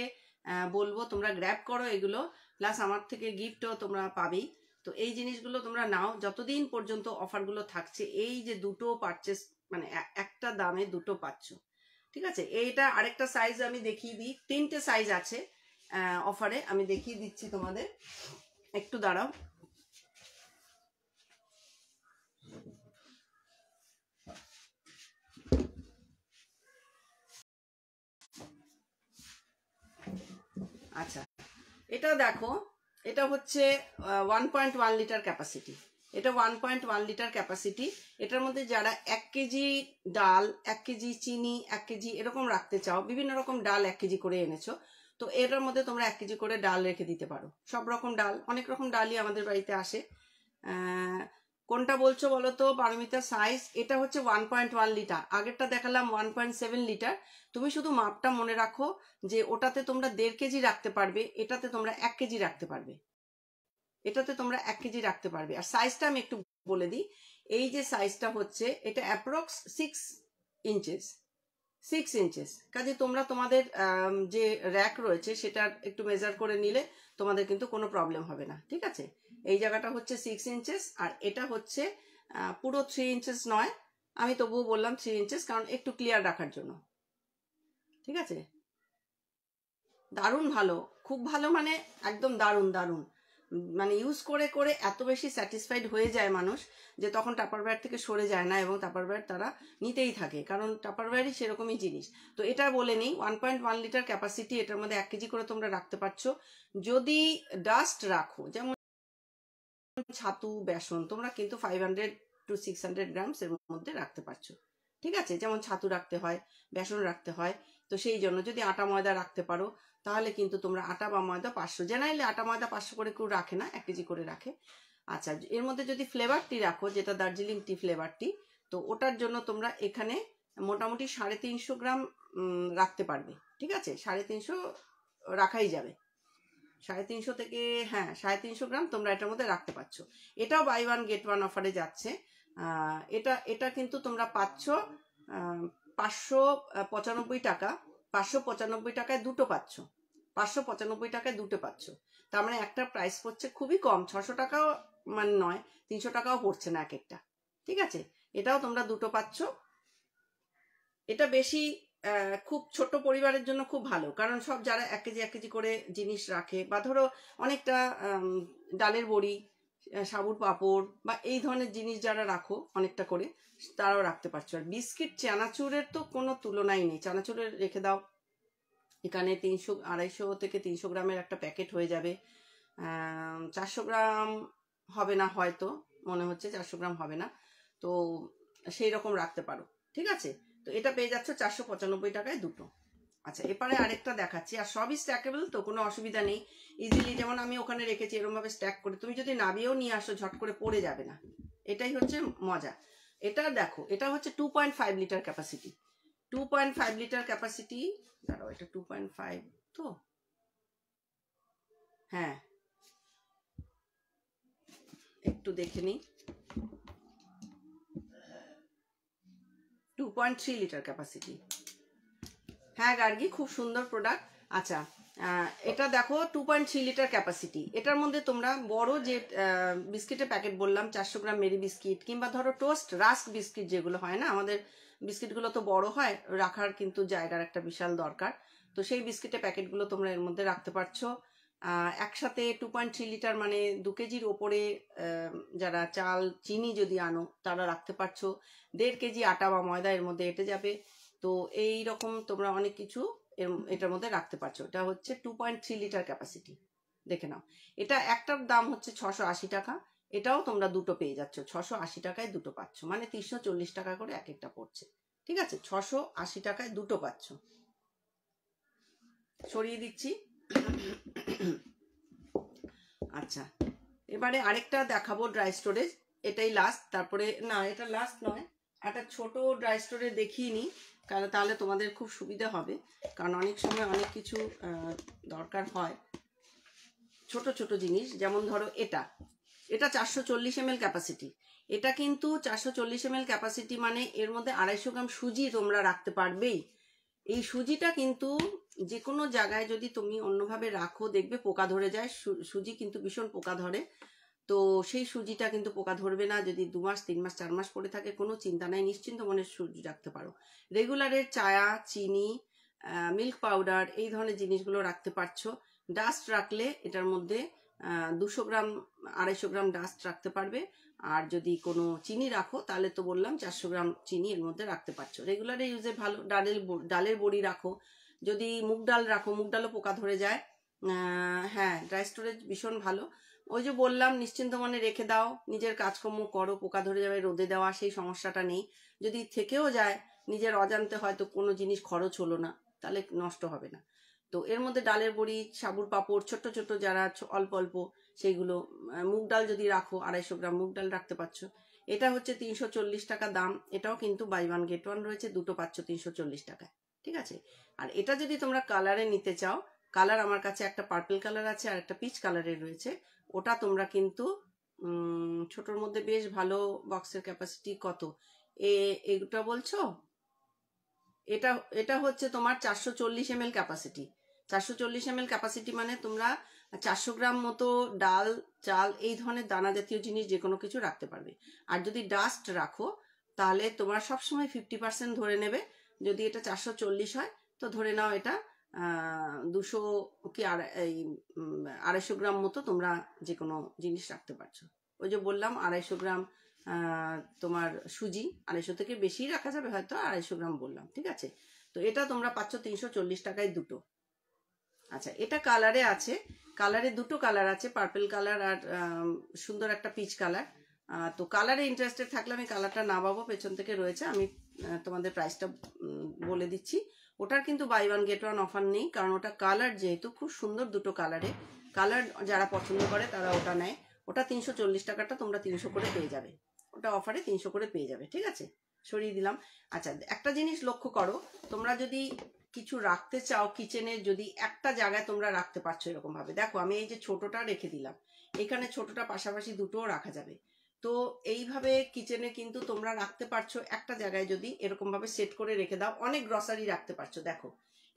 বলবো তোমরা গ্র্যাব করো এগুলো প্লাস আমার থেকে গিফটও তোমরা পাবেই তো এই জিনিসগুলো তোমরা নাও যতদিন পর্যন্ত অফারগুলো থাকছে এই যে দুটো পারচেস মানে একটা দামে দুটো পাচ্ছ ঠিক আছে এইটা আরেকটা সাইজ আমি দেখিয়ে দিই তিনটে সাইজ আছে অফারে আমি দেখিয়ে দিচ্ছি তোমাদের একটু দাঁড়াও আচ্ছা এটা দেখো এটা হচ্ছে one point one litre capacity এটা one point one litre capacity এটার মধ্যে যারা এক কেজি ডাল এক কেজি চিনি এক কেজি এরকম রাখতে চাও বিভিন্ন রকম ডাল এক কেজি করে এনেছো তো এটার মধ্যে তোমরা এক কেজি করে ডাল রেখে দিতে পারো সব রকম ডাল অনেক রকম ডালই আমাদের বাড়িতে আসে কোনটা বলছো বলো তো পারমিতা সাইজ এটা হচ্ছে ওয়ান পয়েন্ট ওয়ান লিটার আগেরটা দেখালাম ওয়ান পয়েন্ট সেভেন লিটার তুমি শুধু মাপটা মনে রাখো যে ওটাতে তোমরা দেড় কেজি রাখতে পারবে এটাতে তোমরা এক কেজি রাখতে পারবে এটাতে তোমরা এক কেজি রাখতে পারবে আর সাইজটা আমি একটু বলে দিই এই যে সাইজটা হচ্ছে এটা approx six inches six inches কাজে তোমরা তোমাদের যে র্যাক রয়েছে সেটা একটু মেজার করে নিলে তোমাদের কিন্তু কোনো প্রবলেম হবে না ঠিক আছে এই জায়গাটা হচ্ছে সিক্স ইঞ্চেস আর এটা হচ্ছে পুরো থ্রি ইঞ্চেস নয় আমি তবুও বললাম থ্রি ইঞ্চেস কারণ একটু ক্লিয়ার রাখার জন্য ঠিক আছে দারুণ ভালো খুব ভালো মানে একদম দারুণ দারুণ মানে ইউজ করে করে এত বেশি স্যাটিসফাইড হয়ে যায় মানুষ যে তখন টাপারওয়্যার থেকে সরে যায় না এবং টাপারওয়্যার তারা নিতেই থাকে কারণ টাপারওয়্যারই সেরকমই জিনিস তো এটা বলে নিই one point one litre capacity এটার মধ্যে এক কেজি করে তোমরা রাখতে পারছো যদি ডাস্ট রাখো যেমন ছাতু বেসন তোমরা কিন্তু five hundred to six hundred grams এর মধ্যে রাখতে পারছো ঠিক আছে যেমন ছাতু রাখতে হয় বেসন রাখতে হয় তো সেই জন্য যদি আটা ময়দা রাখতে পারো তাহলে কিন্তু তোমরা আটা বা ময়দা পাঁচশো জেনারেলি আটা ময়দা পাঁচশো করে কেউ রাখে না এক কেজি করে রাখে আচ্ছা এর মধ্যে যদি ফ্লেভারটি রাখো যেটা দার্জিলিং টি ফ্লেভারটি তো ওটার জন্য তোমরা এখানে মোটামুটি সাড়ে তিনশো গ্রাম রাখতে পারবে ঠিক আছে সাড়ে তিনশো রাখাই যাবে সাড়ে তিনশো থেকে হ্যাঁ সাড়ে তিনশো গ্রাম তোমরা এটার মধ্যে রাখতে পারছো এটাও বাই ওয়ান গেট ওয়ান অফারে যাচ্ছে এটা এটা কিন্তু তোমরা পাচ্ছ পাঁচশো পঁচানব্বই টাকা পাঁচশো পঁচানব্বই টাকায় দুটো পাচ্ছ পাঁচশো পঁচানব্বই টাকায় দুটো পাচ্ছ তার মানে একটা প্রাইস পড়ছে খুবই কম ছশো টাকাও মানে নয় তিনশো টাকাও পড়ছে না এক একটা ঠিক আছে এটাও তোমরা দুটো পাচ্ছ এটা বেশি খুব ছোট পরিবারের জন্য খুব ভালো কারণ সব যারা এক কেজি এক কেজি করে জিনিস রাখে বা ধরো অনেকটা ডালের বড়ি সাবুর পাপড় বা এই ধরনের জিনিস যারা রাখো অনেকটা করে তারাও রাখতে পারছো আর বিস্কিট চানাচুরের তো কোনো তুলনাই নেই চানাচুরের রেখে দাও এখানে তিনশো আড়াইশো থেকে তিনশো গ্রামের একটা প্যাকেট হয়ে যাবে চারশো গ্রাম হবে না হয়তো মনে হচ্ছে চারশো গ্রাম হবে না তো সেই রকম রাখতে পারো ঠিক আছে তো এটা পেয়ে যাচ্ছ চারশো পঁচানব্বই টাকায় দুটো আচ্ছা এবারে আরেকটা দেখাচ্ছি আর সবই স্ট্যাকেবল তো কোনো অসুবিধা নেই ইজিলি যেমন আমি ওখানে রেখেছি এরমভাবে স্ট্যাক করে তুমি যদি নাবিয়েও নিয়ে আসো ঝট করে পড়ে যাবে না এটাই হচ্ছে মজা এটা দেখো এটা হচ্ছে two point five litre capacity two point five litre capacity দাঁড়াও এটা টু পয়েন্ট ফাইভ তো হ্যাঁ একটু দেখে নিই two point three litre capacity হ্যাঁ গার্গি খুব সুন্দর প্রোডাক্ট আচ্ছা এটা দেখো two point three litre capacity এটার মধ্যে তোমরা বড় যে বিস্কিটের প্যাকেট বললাম চারশো গ্রাম মেরি বিস্কিট কিংবা ধরো টোস্ট রাস্ক বিস্কিট যেগুলো হয় না আমাদের বিস্কিটগুলো তো বড় হয় রাখার কিন্তু জায়গার একটা বিশাল দরকার তো সেই বিস্কিটের প্যাকেটগুলো তোমরা এর মধ্যে রাখতে পারছো একসাথে টু পয়েন্ট থ্রি লিটার মানে দু কেজির ওপরে যারা চাল চিনি যদি আনো তারা রাখতে পারছো দেড় কেজি আটা বা ময়দা এর মধ্যে এটে যাবে তো এই রকম তোমরা অনেক কিছু এর এটার মধ্যে রাখতে পারছো এটা হচ্ছে two point three litre capacity দেখে নাও এটা একটার দাম হচ্ছে ছশো আশি টাকা এটাও তোমরা দুটো পেয়ে যাচ্ছ ছশো আশি টাকায় দুটো পাচ্ছ মানে তিনশো চল্লিশ টাকা করে এক একটা পড়ছে ঠিক আছে ছশো আশি টাকায় দুটো পাচ্ছ সরিয়ে দিচ্ছি আচ্ছা এবারে আরেকটা দেখাবো ড্রাই স্টোরেজ এটাই লাস্ট তারপরে না এটা লাস্ট নয় একটা ছোট ড্রাই স্টোরেজ দেখিয়ে নিই কারণ তাহলে তোমাদের খুব সুবিধা হবে কারণ অনেক সময় অনেক কিছু দরকার হয় ছোট ছোট জিনিস যেমন ধরো এটা এটা চারশো চল্লিশ এমএল ক্যাপাসিটি এটা কিন্তু চারশো চল্লিশ এমএল ক্যাপাসিটি মানে এর মধ্যে আড়াইশো গ্রাম সুজি তোমরা রাখতে পারবেই এই সুজিটা কিন্তু যে কোনো জায়গায় যদি তুমি অন্যভাবে রাখো দেখবে পোকা ধরে যায় সুজি কিন্তু ভীষণ পোকা ধরে তো সেই সুজিটা কিন্তু পোকা ধরবে না যদি দু মাস তিন মাস চার মাস পরে থাকে কোনো চিন্তা নাই নিশ্চিন্ত মনে সুজি রাখতে পারো রেগুলারের চায়া চিনি মিল্ক পাউডার এই ধরনের জিনিসগুলো রাখতে পারছো ডাস্ট রাখলে এটার মধ্যে দুশো গ্রাম আড়াইশো গ্রাম ডাস্ট রাখতে পারবে আর যদি কোনো চিনি রাখো তাহলে তো বললাম চারশো গ্রাম চিনি এর মধ্যে রাখতে পারছো রেগুলার ইউজে ভালো ডালের ডালের বড়ি রাখো যদি মুগ ডাল রাখো মুগ ডালও পোকা ধরে যায় হ্যাঁ ড্রাই স্টোরেজ ভীষণ ভালো ওই যে বললাম নিশ্চিন্ত মনে রেখে দাও নিজের কাজকর্ম করো পোকা ধরে যাবে রোদে দেওয়া সেই সমস্যাটা নেই যদি থেকেও যায় নিজের অজান্তে হয়তো কোনো জিনিস খরচ হলো না তাহলে নষ্ট হবে না তো এর মধ্যে ডালের বড়ি সাবুর পাপড় ছোট্ট ছোট যারা অল্প অল্প সেইগুলো মুগ ডাল যদি রাখো আড়াইশো গ্রাম মুগ ডাল রাখতে পারছো এটা হচ্ছে তিনশো চল্লিশ টাকা দাম এটাও কিন্তু বাই ওয়ান গেট ওয়ান রয়েছে দুটো পাচ্ছ তিনশো চল্লিশ টাকায় ঠিক আছে আর এটা যদি তোমরা কালারে নিতে চাও কালার আমার কাছে একটা পার্পল কালার আছে আর একটা পিচ কালারের রয়েছে ওটা তোমরা কিন্তু ছোটোর মধ্যে বেশ ভালো বক্সের ক্যাপাসিটি কত এ এটা বলছো এটা এটা হচ্ছে তোমার চারশো চল্লিশ এম ক্যাপাসিটি চারশো চল্লিশ এম ক্যাপাসিটি মানে তোমরা চারশো গ্রাম মতো ডাল চাল এই ধরনের দানা জাতীয় জিনিস যে কোনো কিছু রাখতে পারবে আর যদি ডাস্ট রাখো তাহলে তোমরা সবসময় ফিফটি পার্সেন্ট ধরে নেবে যদি এটা চারশো চল্লিশ হয় তো ধরে নাও এটা দুশো কি আড়াইশো গ্রাম মতো তোমরা যে কোনো জিনিস রাখতে পারছো ওই যে বললাম আড়াইশো গ্রাম তোমার সুজি আড়াইশো থেকে বেশি রাখা যাবে হয়তো আড়াইশো গ্রাম বললাম ঠিক আছে তো এটা তোমরা পাচ্ছ তিনশো চল্লিশ টাকায় দুটো আচ্ছা এটা কালারে আছে কালারে দুটো কালার আছে পার্পেল কালার আর সুন্দর একটা পিচ কালার তো কালারে ইন্টারেস্টেড থাকলে আমি কালারটা না পাবো পেছন থেকে রয়েছে আমি তোমাদের প্রাইসটা বলে দিচ্ছি ওটার কিন্তু buy one get one offer নেই কারণ ওটা কালার যেহেতু খুব সুন্দর দুটো কালারে কালার যারা পছন্দ করে তারা ওটা নেয় ওটা তিনশো চল্লিশ টাকাটা তোমরা তিনশো করে পেয়ে যাবে ওটা অফারে তিনশো করে পেয়ে যাবে ঠিক আছে সরিয়ে দিলাম আচ্ছা একটা জিনিস লক্ষ্য করো তোমরা যদি কিছু রাখতে চাও কিচেনে যদি একটা জায়গায় তোমরা রাখতে পারছো এরকম ভাবে দেখো আমি এই যে ছোটটা রেখে দিলাম এখানে ছোটটা পাশাপাশি দুটোও রাখা যাবে তো এইভাবে কিচেনে কিন্তু তোমরা রাখতে পারছো একটা জায়গায় যদি এরকম ভাবে সেট করে রেখে দাও অনেক গ্রসারি রাখতে পারছো দেখো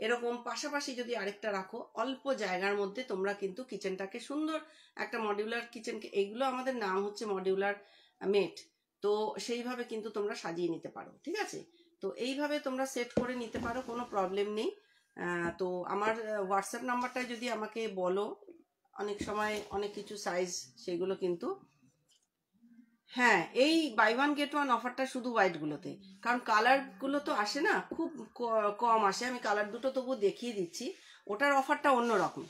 এরকম পাশাপাশি যদি আরেকটা রাখো অল্প জায়গার মধ্যে তোমরা কিন্তু কিচেনটাকে সুন্দর একটা মডিউলার কিচেনকে এগুলো আমাদের নাম হচ্ছে মডিউলার মেট তো সেইভাবে কিন্তু তোমরা সাজিয়ে নিতে পারো ঠিক আছে তো এইভাবে তোমরা সেট করে নিতে পারো কোনো প্রবলেম নেই তো আমার হোয়াটসঅ্যাপ নাম্বারটা যদি আমাকে বলো অনেক সময় অনেক কিছু সাইজ সেগুলো কিন্তু হ্যাঁ এই বাই ওয়ান গেট ওয়ান অফারটা শুধু হোয়াইটগুলোতে কারণ কালারগুলো তো আসে না খুব কম আসে আমি কালার দুটো তবু দেখিয়ে দিচ্ছি ওটার অফারটা অন্য রকম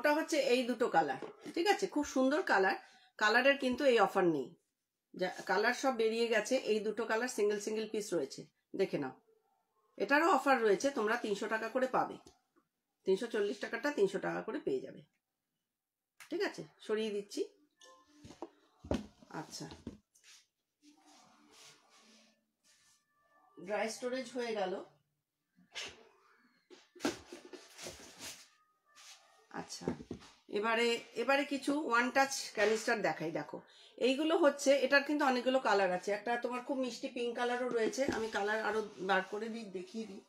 ওটা হচ্ছে এই দুটো কালার ঠিক আছে খুব সুন্দর কালার কালারের কিন্তু এই অফার নেই যা কালার সব বেরিয়ে গেছে এই দুটো কালার সিঙ্গেল সিঙ্গেল পিস রয়েছে দেখে নাও এটারও অফার রয়েছে তোমরা তিনশো টাকা করে পাবে তিনশো চল্লিশ টাকাটা তিনশো টাকা করে পেয়ে যাবে ঠিক আছে সরিয়ে দিচ্ছি আচ্ছা ড্রাই স্টোরেজ হয়ে গেল আচ্ছা এবারে এবারে কিছু ওয়ান টাচ ক্যানিস্টার দেখাই দেখো এইগুলো হচ্ছে এটার কিন্তু অনেকগুলো কালার আছে একটা তোমার খুব মিষ্টি পিঙ্ক কালারও রয়েছে আমি কালার আরো বার করে দিই দেখিয়ে দিই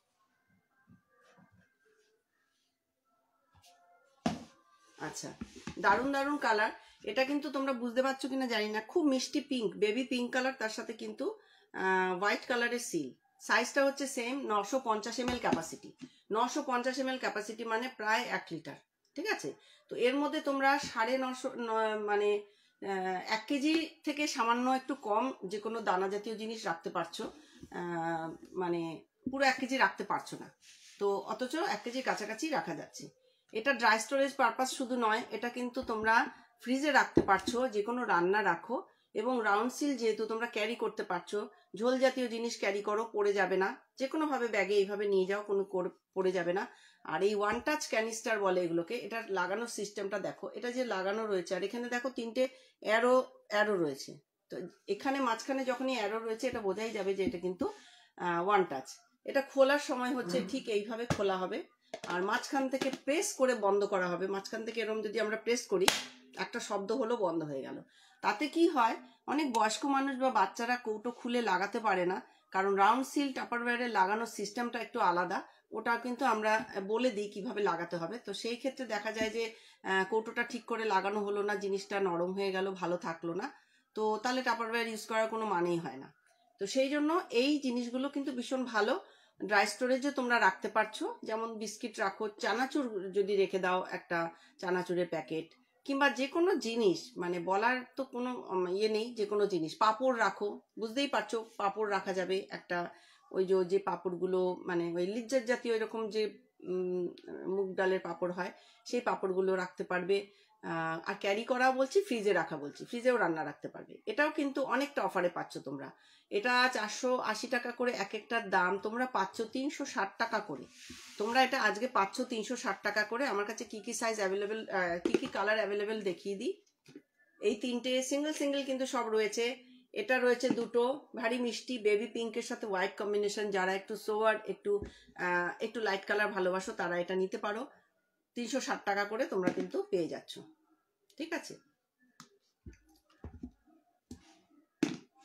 আচ্ছা দারুণ দারুণ কালার এটা কিন্তু তোমরা বুঝতে পারছো কিনা জানি না খুব মিষ্টি পিঙ্ক বেবি পিঙ্ক কালার তার সাথে কিন্তু হোয়াইট কালারের সিল সাইজটা হচ্ছে সেম নশো পঞ্চাশ এম ক্যাপাসিটি নশো পঞ্চাশ এম ক্যাপাসিটি মানে প্রায় এক লিটার ঠিক আছে তো এর মধ্যে তোমরা সাড়ে নশো মানে এক কেজি থেকে সামান্য একটু কম যে কোনো দানা জাতীয় জিনিস রাখতে পারছো মানে পুরো এক কেজি রাখতে পারছো না তো অথচ এক কেজির কাছাকাছি রাখা যাচ্ছে এটা ড্রাই স্টোরেজ পারপাস শুধু নয় এটা কিন্তু তোমরা ফ্রিজে রাখতে পারছো যে কোনো রান্না রাখো এবং রাউন্ড সিল যেহেতু তোমরা ক্যারি করতে পারছো ঝোল জাতীয় জিনিস ক্যারি করো পড়ে যাবে না যে কোনোভাবে ব্যাগে এইভাবে নিয়ে যাও কোনো পড়ে যাবে না আর এই ওয়ান টাচ ক্যানিস্টার বলে এগুলোকে এটা লাগানোর সিস্টেমটা দেখো এটা যে লাগানো রয়েছে আর এখানে দেখো তিনটে অ্যারো অ্যারো রয়েছে তো এখানে মাঝখানে যখনই অ্যারো রয়েছে এটা বোঝাই যাবে যে এটা কিন্তু ওয়ান টাচ এটা খোলার সময় হচ্ছে ঠিক এইভাবে খোলা হবে আর মাঝখান থেকে প্রেস করে বন্ধ করা হবে মাঝখান থেকে এরম যদি আমরা প্রেস করি একটা শব্দ হলো বন্ধ হয়ে গেল তাতে কি হয় অনেক বয়স্ক মানুষ বা বাচ্চারা কৌটো খুলে লাগাতে পারে না কারণ রাউন্ড সিল টাপারওয়্যারে লাগানোর সিস্টেমটা একটু আলাদা ওটা কিন্তু আমরা বলে দিই কিভাবে লাগাতে হবে তো সেই ক্ষেত্রে দেখা যায় যে কৌটোটা ঠিক করে লাগানো হলো না জিনিসটা নরম হয়ে গেল ভালো থাকলো না তো তাহলে টাপারওয়্যার ইউজ করার কোনো মানেই হয় না তো সেই জন্য এই জিনিসগুলো কিন্তু ভীষণ ভালো ড্রাই স্টোরেজে তোমরা রাখতে পারছো যেমন বিস্কিট রাখো চানাচুর যদি রেখে দাও একটা চানাচুরের প্যাকেট কিংবা যে কোনো জিনিস মানে বলার তো কোনো ইয়ে নেই যে কোনো জিনিস পাপড় রাখো বুঝতেই পারছো পাপড় রাখা যাবে একটা ওই যে পাপড়গুলো মানে ওই লিজ্জার জাতীয় এরকম যে মুগ ডালের পাপড় হয় সেই পাপড়গুলো রাখতে পারবে আর ক্যারি করা বলছি ফ্রিজে রাখা বলছি ফ্রিজেও রান্না রাখতে পারবে এটাও কিন্তু অনেকটা অফারে পাচ্ছ তোমরা এটা চারশো আশি টাকা করে এক একটার দাম তোমরা পাচ্ছ তিনশো ষাট টাকা করে তোমরা এটা আজকে পাচ্ছ তিনশো ষাট টাকা করে আমার কাছে কি কি সাইজ অ্যাভেলেবেল কি কি কালার অ্যাভেলেবেল দেখিয়ে দিই এই তিনটে সিঙ্গেল সিঙ্গেল কিন্তু সব রয়েছে এটা রয়েছে দুটো ভারী মিষ্টি বেবি পিঙ্কের সাথে হোয়াইট কম্বিনেশন যারা একটু সোয়ার একটু একটু লাইট কালার ভালোবাসো তারা এটা নিতে পারো তিনশো ষাট টাকা করে তোমরা কিন্তু পেয়ে যাচ্ছ ঠিক আছে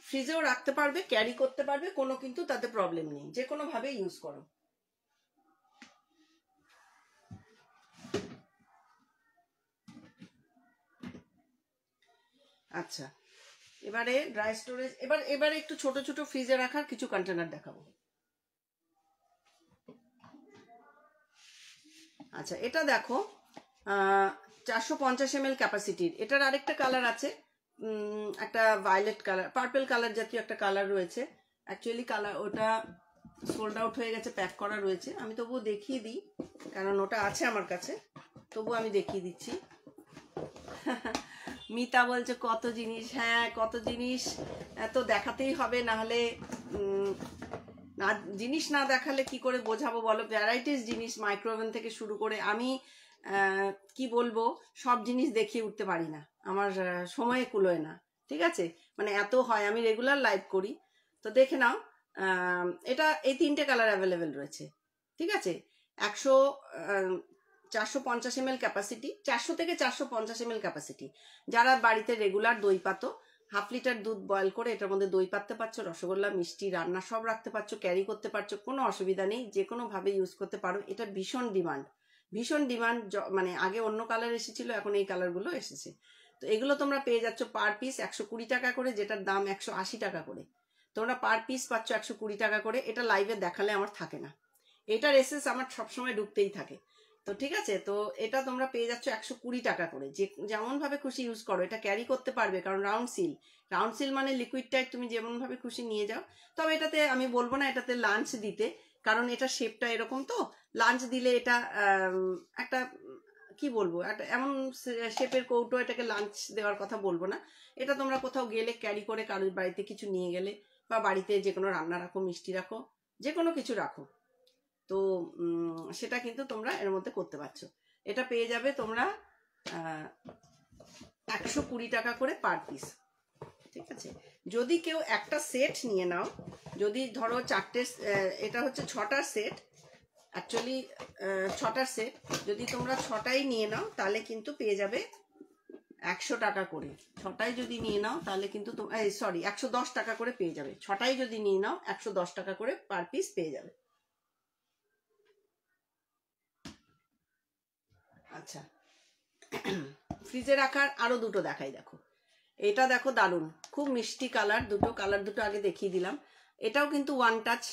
ফ্রিজেও রাখতে পারবে ক্যারি করতে পারবে কোনো কিন্তু তাতে প্রবলেম নেই যে কোনোভাবে ইউজ করো আচ্ছা এবারে ড্রাই স্টোরেজ এবার এবারে একটু ছোট ছোট ফ্রিজে রাখার কিছু কন্টেনার দেখাবো আচ্ছা এটা দেখো চারশো পঞ্চাশ এম ক্যাপাসিটির এটার আরেকটা কালার আছে একটা ভায়োলেট কালার পার্পেল কালার জাতীয় একটা কালার রয়েছে অ্যাকচুয়ালি কালার ওটা সোল্ড আউট হয়ে গেছে প্যাক করা রয়েছে আমি তবুও দেখিয়ে দিই কারণ ওটা আছে আমার কাছে তবু আমি দেখিয়ে দিচ্ছি মিতা বলছে কত জিনিস হ্যাঁ কত জিনিস এত দেখাতেই হবে নাহলে না জিনিস না দেখালে কি করে বোঝাবো বলো ভ্যারাইটিস জিনিস মাইক্রোওভেন থেকে শুরু করে আমি কি বলবো সব জিনিস দেখিয়ে উঠতে পারি না আমার সময়ে কুলোয় না ঠিক আছে মানে এত হয় আমি রেগুলার লাইভ করি তো দেখে নাও এটা এই তিনটে কালার অ্যাভেলেবেল রয়েছে ঠিক আছে একশো চারশো পঞ্চাশ এম ক্যাপাসিটি চারশো থেকে চারশো পঞ্চাশ এম ক্যাপাসিটি যারা বাড়িতে রেগুলার দই পাতো হাফ লিটার দুধ বয়ল করে এটার মধ্যে দই পাততে পারছো রসগোল্লা মিষ্টি রান্না সব রাখতে পারছো ক্যারি করতে পারছো কোনো অসুবিধা নেই যে কোনোভাবে ইউজ করতে পারো এটা ভীষণ ডিমান্ড ভীষণ ডিমান্ড মানে আগে অন্য কালার এসেছিল এখন এই কালারগুলো এসেছে তো এগুলো তোমরা পেয়ে যাচ্ছ পার পিস একশো কুড়ি টাকা করে যেটার দাম একশো আশি টাকা করে তোমরা পার পিস পাচ্ছ একশো কুড়ি টাকা করে এটা লাইভে দেখালে আমার থাকে না এটার এসেস আমার সবসময় ঢুকতেই থাকে তো ঠিক আছে তো এটা তোমরা পেয়ে যাচ্ছ একশো কুড়ি টাকা করে যে যেমনভাবে খুশি ইউজ করো এটা ক্যারি করতে পারবে কারণ রাউন্ড সিল রাউন্ড সিল মানে লিকুইড টাইপ তুমি যেমনভাবে খুশি নিয়ে যাও তবে এটাতে আমি বলবো না এটাতে লাঞ্চ দিতে কারণ এটা শেপটা এরকম তো লাঞ্চ দিলে এটা একটা কি বলবো একটা এমন শেপের কৌটো এটাকে লাঞ্চ দেওয়ার কথা বলবো না এটা তোমরা কোথাও গেলে ক্যারি করে কারোর বাড়িতে কিছু নিয়ে গেলে বা বাড়িতে যে কোনো রান্না রাখো মিষ্টি রাখো যে কোনো কিছু রাখো তো সেটা কিন্তু তোমরা এর মধ্যে করতে পারছো এটা পেয়ে যাবে তোমরা একশো কুড়ি টাকা করে পার পিস ঠিক আছে যদি কেউ একটা সেট নিয়ে নাও যদি ধরো চারটে এটা হচ্ছে ছটার সেট অ্যাকচুয়ালি ছটার সেট যদি তোমরা ছটাই নিয়ে নাও তাহলে কিন্তু পেয়ে যাবে একশো টাকা করে ছটাই যদি নিয়ে নাও তাহলে কিন্তু সরি একশো দশ টাকা করে পেয়ে যাবে ছটাই যদি নিয়ে নাও একশো দশ টাকা করে পার পিস পেয়ে যাবে আচ্ছা ফ্রিজে রাখার আরও দুটো দেখাই দেখো এটা দেখো দারুণ খুব মিষ্টি কালার দুটো কালার দুটো আগে দেখিয়ে দিলাম এটাও কিন্তু ওয়ান টাচ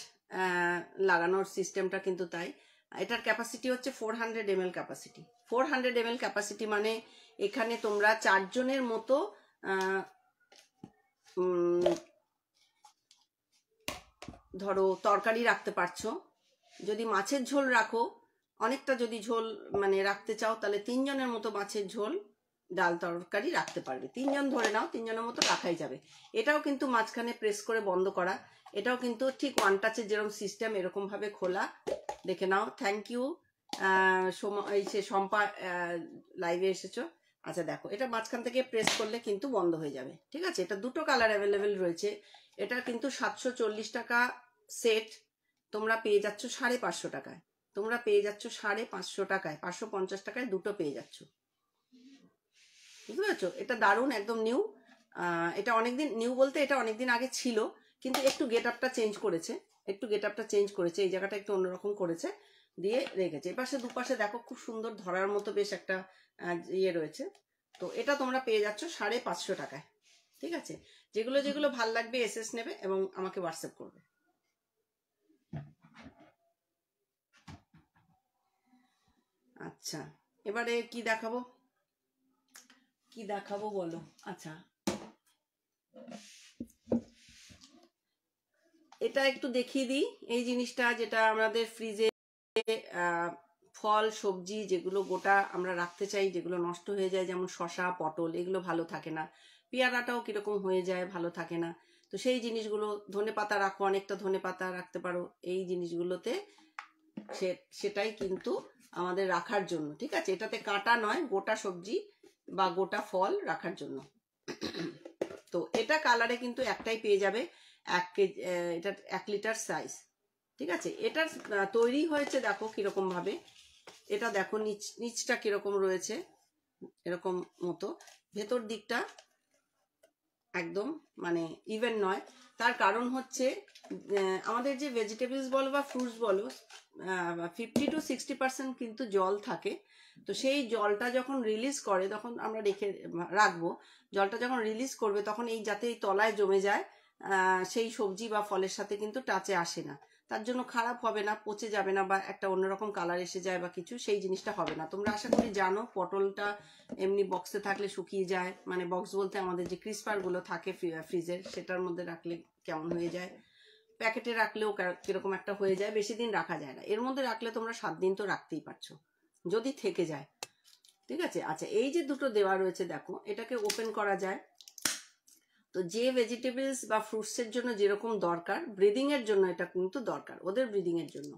লাগানোর সিস্টেমটা কিন্তু তাই এটার ক্যাপাসিটি হচ্ছে four hundred M capacity four hundred M capacity মানে এখানে তোমরা চারজনের মতো ধরো তরকারি রাখতে পারছো যদি মাছের ঝোল রাখো অনেকটা যদি ঝোল মানে রাখতে চাও তাহলে তিনজনের মতো মাছের ঝোল ডাল তরকারি রাখতে পারবে তিনজন ধরে নাও তিনজনের মতো রাখাই যাবে এটাও কিন্তু মাঝখানে প্রেস করে বন্ধ করা এটাও কিন্তু ঠিক ওয়ান টাচের যেরকম সিস্টেম এরকমভাবে খোলা দেখে নাও থ্যাংক ইউ এই সে শম্পা লাইভে এসেছো আচ্ছা দেখো এটা মাঝখান থেকে প্রেস করলে কিন্তু বন্ধ হয়ে যাবে ঠিক আছে এটা দুটো কালার অ্যাভেলেবেল রয়েছে এটা কিন্তু সাতশো টাকা সেট তোমরা পেয়ে যাচ্ছ সাড়ে পাঁচশো টাকায় তোমরা পেয়ে যাচ্ছ সাড়ে পাঁচশো টাকায় পাঁচশো পঞ্চাশ টাকায় দুটো পেয়ে যাচ্ছ বুঝতে পারছো এটা দারুণ একদম নিউ এটা অনেকদিন নিউ বলতে এটা অনেকদিন আগে ছিল কিন্তু একটু গেট আপটা চেঞ্জ করেছে একটু গেট আপটা চেঞ্জ করেছে এই জায়গাটা একটু অন্যরকম করেছে দিয়ে রেখেছে এপাশে দুপাশে দেখো খুব সুন্দর ধরার মতো বেশ একটা ইয়ে রয়েছে তো এটা তোমরা পেয়ে যাচ্ছ সাড়ে পাঁচশো টাকায় ঠিক আছে যেগুলো যেগুলো ভাল লাগবে এসএস নেবে এবং আমাকে হোয়াটসঅ্যাপ করবে আচ্ছা এবারে কি দেখাবো কি দেখাবো বলো আচ্ছা এটা একটু দেখিয়ে দিই এই জিনিসটা যেটা আমাদের ফ্রিজে ফল সবজি যেগুলো গোটা আমরা রাখতে চাই যেগুলো নষ্ট হয়ে যায় যেমন শশা পটল এগুলো ভালো থাকে না পেয়ারাটাও কীরকম হয়ে যায় ভালো থাকে না তো সেই জিনিসগুলো ধনে পাতা রাখো অনেকটা ধনে পাতা রাখতে পারো এই জিনিসগুলোতে সেটাই কিন্তু আমাদের রাখার জন্য ঠিক আছে এটাতে কাঁটা নয় গোটা সবজি বা গোটা ফল রাখার জন্য তো এটা কালারে কিন্তু একটাই পেয়ে যাবে এক কেজি এটা এক লিটার সাইজ ঠিক আছে এটার তৈরি হয়েছে দেখো কীরকমভাবে এটা দেখো নিচ নিচটা কীরকম রয়েছে এরকম মতো ভেতর দিকটা একদম মানে ইভেন নয় তার কারণ হচ্ছে আমাদের যে ভেজিটেবলস বলো বা ফ্রুটস বলো ফিফটি টু সিক্সটি পার্সেন্ট কিন্তু জল থাকে তো সেই জলটা যখন রিলিজ করে তখন আমরা রেখে রাখবো জলটা যখন রিলিজ করবে তখন এই যাতে এই তলায় জমে যায় সেই সবজি বা ফলের সাথে কিন্তু টাচে আসে না তার জন্য খারাপ হবে না পচে যাবে না বা একটা অন্যরকম কালার এসে যায় বা কিছু সেই জিনিসটা হবে না তোমরা আশা করি জানো পটলটা এমনি বক্সে থাকলে শুকিয়ে যায় মানে বক্স বলতে আমাদের যে ক্রিসপারগুলো থাকে ফ্রিজের সেটার মধ্যে রাখলে কেমন হয়ে যায় প্যাকেটে রাখলেও কীরকম একটা হয়ে যায় বেশি দিন রাখা যায় না এর মধ্যে রাখলে তোমরা সাত দিন তো রাখতেই পারছো যদি থেকে যায় ঠিক আছে আচ্ছা এই যে দুটো দেওয়া রয়েছে দেখো এটাকে ওপেন করা যায় তো যে ভেজিটেবলস বা ফ্রুটসের জন্য যেরকম দরকার ব্রিদিংয়ের জন্য এটা কিন্তু দরকার ওদের ব্রিদিংয়ের জন্য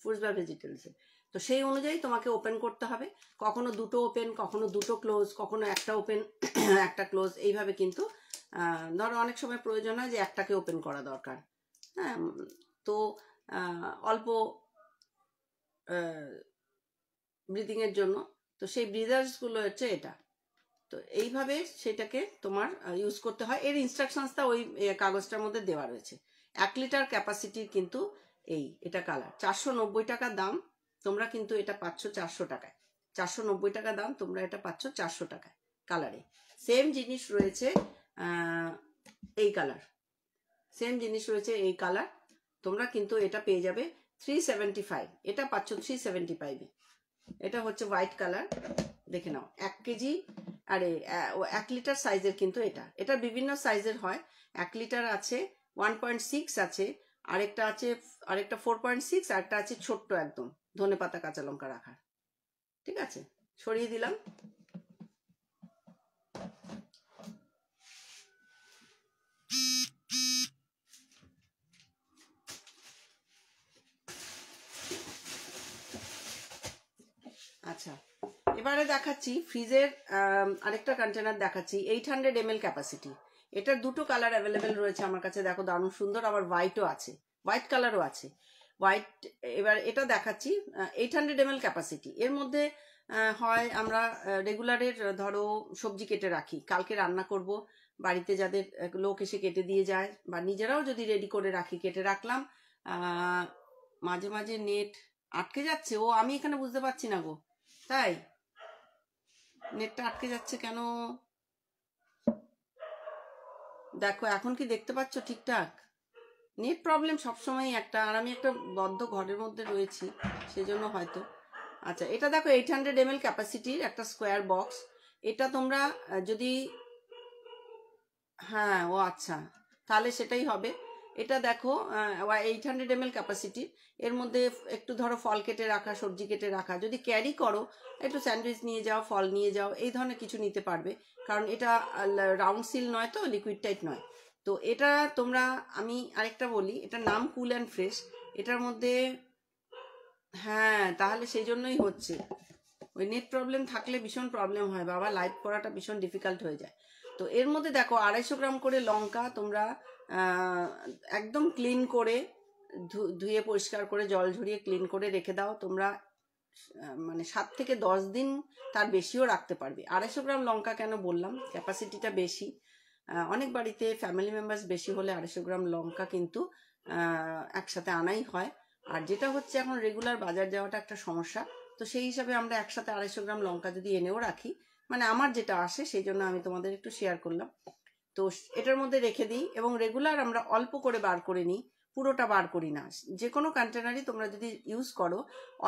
ফ্রুটস বা ভেজিটেবলসের তো সেই অনুযায়ী তোমাকে ওপেন করতে হবে কখনো দুটো ওপেন কখনো দুটো ক্লোজ কখনো একটা ওপেন একটা ক্লোজ এইভাবে কিন্তু ধরো অনেক সময় প্রয়োজন হয় যে একটাকে ওপেন করা দরকার হ্যাঁ তো অল্প ব্রিদিংয়ের জন্য তো সেই ব্রিদার্সগুলো হচ্ছে এটা তো এইভাবে সেটাকে তোমার ইউজ করতে হয় এর ইনস্ট্রাকশনসটা ওই কাগজটার মধ্যে দেওয়া রয়েছে এক লিটার ক্যাপাসিটির কিন্তু এই এটা কালার চারশো নব্বই টাকা দাম তোমরা কিন্তু এটা পাচ্ছ চারশো টাকায় চারশো নব্বই টাকা দাম তোমরা এটা পাচ্ছ চারশো টাকায় কালারে সেম জিনিস রয়েছে এই কালার সেম জিনিস রয়েছে এই কালার তোমরা কিন্তু এটা পেয়ে যাবে থ্রি সেভেন্টি ফাইভ এটা পাচ্ছ থ্রি সেভেন্টি ফাইভে এটা হচ্ছে হোয়াইট কালার দেখে নাও এক কেজি আরে এক লিটার সাইজের কিন্তু এটা এটা বিভিন্ন সাইজের হয় এক লিটার আছে ওয়ান পয়েন্ট সিক্স আছে আরেকটা আছে আরেকটা ফোর পয়েন্ট সিক্স আরেকটা আছে ছোট্ট একদম ধনে পাতা কাঁচা লঙ্কা রাখার ঠিক আছে সরিয়ে দিলাম এবারে দেখাচ্ছি ফ্রিজের আরেকটা কন্টেনার দেখাচ্ছি এইট হান্ড্রেড এম ক্যাপাসিটি এটার দুটো কালার অ্যাভেলেবেল রয়েছে আমার কাছে দেখো দারুণ সুন্দর আবার হোয়াইটও আছে হোয়াইট কালারও আছে হোয়াইট এবার এটা দেখাচ্ছি এইট হান্ড্রেড এম ক্যাপাসিটি এর মধ্যে হয় আমরা রেগুলারের ধরো সবজি কেটে রাখি কালকে রান্না করব বাড়িতে যাদের লোক এসে কেটে দিয়ে যায় বা নিজেরাও যদি রেডি করে রাখি কেটে রাখলাম মাঝে মাঝে নেট আটকে যাচ্ছে ও আমি এখানে বুঝতে পারছি না গো তাই নেটটা আটকে যাচ্ছে কেন দেখো এখন কি দেখতে পাচ্ছ ঠিকঠাক নেট প্রবলেম সবসময় একটা আর আমি একটা বদ্ধ ঘরের মধ্যে রয়েছি সেজন্য হয়তো আচ্ছা এটা দেখো এইট হান্ড্রেড এম ক্যাপাসিটির একটা স্কোয়ার বক্স এটা তোমরা যদি হ্যাঁ ও আচ্ছা তাহলে সেটাই হবে এটা দেখো এইট হান্ড্রেড এম ক্যাপাসিটি এর মধ্যে একটু ধরো ফল কেটে রাখা সবজি কেটে রাখা যদি ক্যারি করো একটু স্যান্ডউইচ নিয়ে যাও ফল নিয়ে যাও এই ধরনের কিছু নিতে পারবে কারণ এটা রাউন্ড সিল নয় তো লিকুইড টাইপ নয় তো এটা তোমরা আমি আরেকটা বলি এটা নাম কুল অ্যান্ড ফ্রেশ এটার মধ্যে হ্যাঁ তাহলে সেই জন্যই হচ্ছে ওই নেট প্রবলেম থাকলে ভীষণ প্রবলেম হয় বাবা লাইভ করাটা ভীষণ ডিফিকাল্ট হয়ে যায় তো এর মধ্যে দেখো আড়াইশো গ্রাম করে লঙ্কা তোমরা একদম ক্লিন করে ধুয়ে পরিষ্কার করে জল ঝরিয়ে ক্লিন করে রেখে দাও তোমরা মানে সাত থেকে দশ দিন তার বেশিও রাখতে পারবে আড়াইশো গ্রাম লঙ্কা কেন বললাম ক্যাপাসিটিটা বেশি অনেক বাড়িতে ফ্যামিলি মেম্বার্স বেশি হলে আড়াইশো গ্রাম লঙ্কা কিন্তু একসাথে আনাই হয় আর যেটা হচ্ছে এখন রেগুলার বাজার যাওয়াটা একটা সমস্যা তো সেই হিসাবে আমরা একসাথে আড়াইশো গ্রাম লঙ্কা যদি এনেও রাখি মানে আমার যেটা আসে সেই জন্য আমি তোমাদের একটু শেয়ার করলাম তো এটার মধ্যে রেখে দিই এবং রেগুলার আমরা অল্প করে বার করে নিই পুরোটা বার করি না যে কোনো কন্টেনারই তোমরা যদি ইউজ করো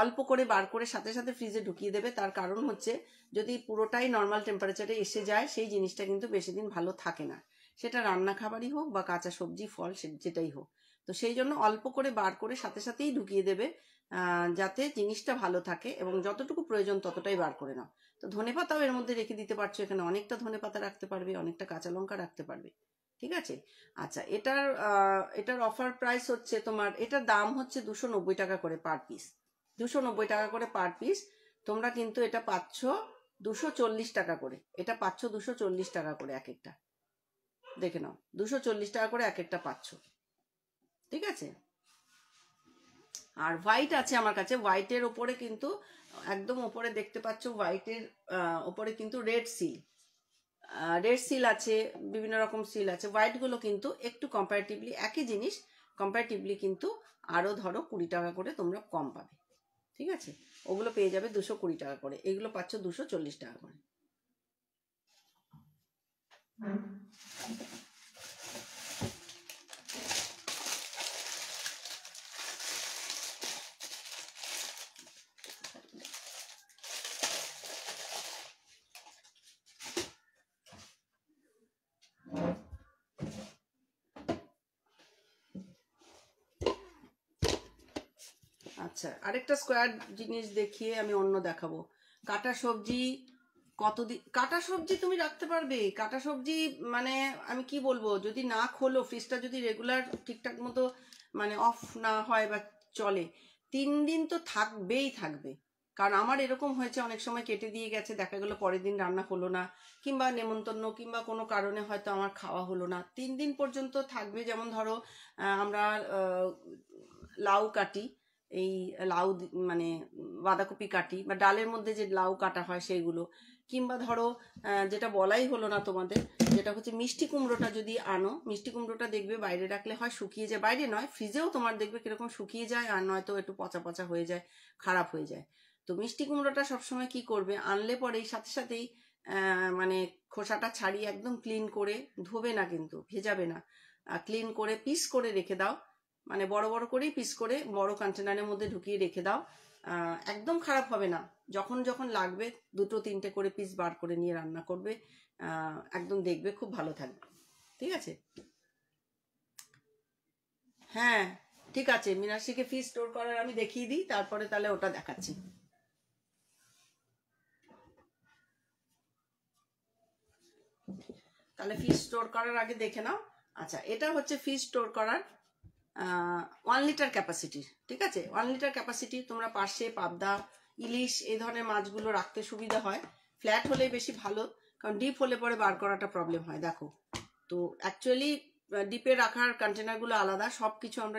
অল্প করে বার করে সাথে সাথে ফ্রিজে ঢুকিয়ে দেবে তার কারণ হচ্ছে যদি পুরোটাই নর্মাল টেম্পারেচারে এসে যায় সেই জিনিসটা কিন্তু বেশি দিন ভালো থাকে না সেটা রান্না খাবারই হোক বা কাঁচা সবজি ফল যেটাই হোক তো সেই জন্য অল্প করে বার করে সাথে সাথেই ঢুকিয়ে দেবে যাতে জিনিসটা ভালো থাকে এবং যতটুকু প্রয়োজন ততটাই বার করে নাও তো ধনে পাতাও এর মধ্যে রেখে দিতে পারছো এখানে অনেকটা ধনে পাতা রাখতে পারবে অনেকটা কাঁচা লঙ্কা রাখতে পারবে ঠিক আছে আচ্ছা এটার এটার অফার প্রাইস হচ্ছে তোমার এটার দাম হচ্ছে দুশো নব্বই টাকা করে পার পিস দুশো নব্বই টাকা করে পার পিস তোমরা কিন্তু এটা পাচ্ছ দুশো চল্লিশ টাকা করে এটা পাচ্ছ দুশো চল্লিশ টাকা করে এক একটা দেখে নাও দুশো চল্লিশ টাকা করে এক একটা পাচ্ছ ঠিক আছে আর হোয়াইট আছে আমার কাছে হোয়াইটের ওপরে কিন্তু একদম ওপরে দেখতে পাচ্ছ হোয়াইটের ওপরে কিন্তু রেড সিল রেড সিল আছে বিভিন্ন রকম সিল আছে হোয়াইটগুলো কিন্তু একটু কম্পারেটিভলি একই জিনিস কম্পারেটিভলি কিন্তু আরও ধরো কুড়ি টাকা করে তোমরা কম পাবে ঠিক আছে ওগুলো পেয়ে যাবে দুশো কুড়ি টাকা করে এগুলো পাচ্ছ দুশো চল্লিশ টাকা করে আচ্ছা আরেকটা স্কোয়ার জিনিস দেখিয়ে আমি অন্য দেখাবো কাটা সবজি কতদিন কাটা সবজি তুমি রাখতে পারবে কাটা সবজি মানে আমি কি বলবো যদি না খোলো ফ্রিজটা যদি রেগুলার ঠিকঠাক মতো মানে অফ না হয় বা চলে তিন দিন তো থাকবেই থাকবে কারণ আমার এরকম হয়েছে অনেক সময় কেটে দিয়ে গেছে দেখা গেলো পরের দিন রান্না হলো না কিংবা নেমন্তন্ন কিংবা কোনো কারণে হয়তো আমার খাওয়া হলো না তিন দিন পর্যন্ত থাকবে যেমন ধরো আমরা লাউ কাটি এই লাউ মানে বাঁধাকপি কাটি বা ডালের মধ্যে যে লাউ কাটা হয় সেইগুলো কিংবা ধরো যেটা বলাই হলো না তোমাদের যেটা হচ্ছে মিষ্টি কুমড়োটা যদি আনো মিষ্টি কুমড়োটা দেখবে বাইরে রাখলে হয় শুকিয়ে যায় বাইরে নয় ফ্রিজেও তোমার দেখবে কিরকম শুকিয়ে যায় আর নয়তো একটু পচা পচা হয়ে যায় খারাপ হয়ে যায় তো মিষ্টি কুমড়োটা সবসময় কি করবে আনলে পরেই সাথে সাথেই মানে খোসাটা ছাড়িয়ে একদম ক্লিন করে ধোবে না কিন্তু ভেজাবে না ক্লিন করে পিস করে রেখে দাও মানে বড় বড় করেই পিস করে বড় কন্টেনারের মধ্যে ঢুকিয়ে রেখে দাও একদম খারাপ হবে না যখন যখন লাগবে দুটো তিনটে করে পিস বার করে নিয়ে রান্না করবে একদম দেখবে খুব ভালো থাকবে ঠিক আছে হ্যাঁ ঠিক আছে মিনাশিকে ফি স্টোর করার আমি দেখিয়ে দিই তারপরে তাহলে ওটা দেখাচ্ছি তাহলে ফি স্টোর করার আগে দেখে নাও আচ্ছা এটা হচ্ছে ফি স্টোর করার ওয়ান লিটার ক্যাপাসিটির ঠিক আছে ওয়ান লিটার ক্যাপাসিটি তোমরা পার্শে পাবদা ইলিশ এই ধরনের মাছগুলো রাখতে সুবিধা হয় ফ্ল্যাট হলে বেশি ভালো কারণ ডিপ হলে পরে বার করাটা প্রবলেম হয় দেখো তো অ্যাকচুয়ালি ডিপে রাখার কন্টেনারগুলো আলাদা সব কিছু আমরা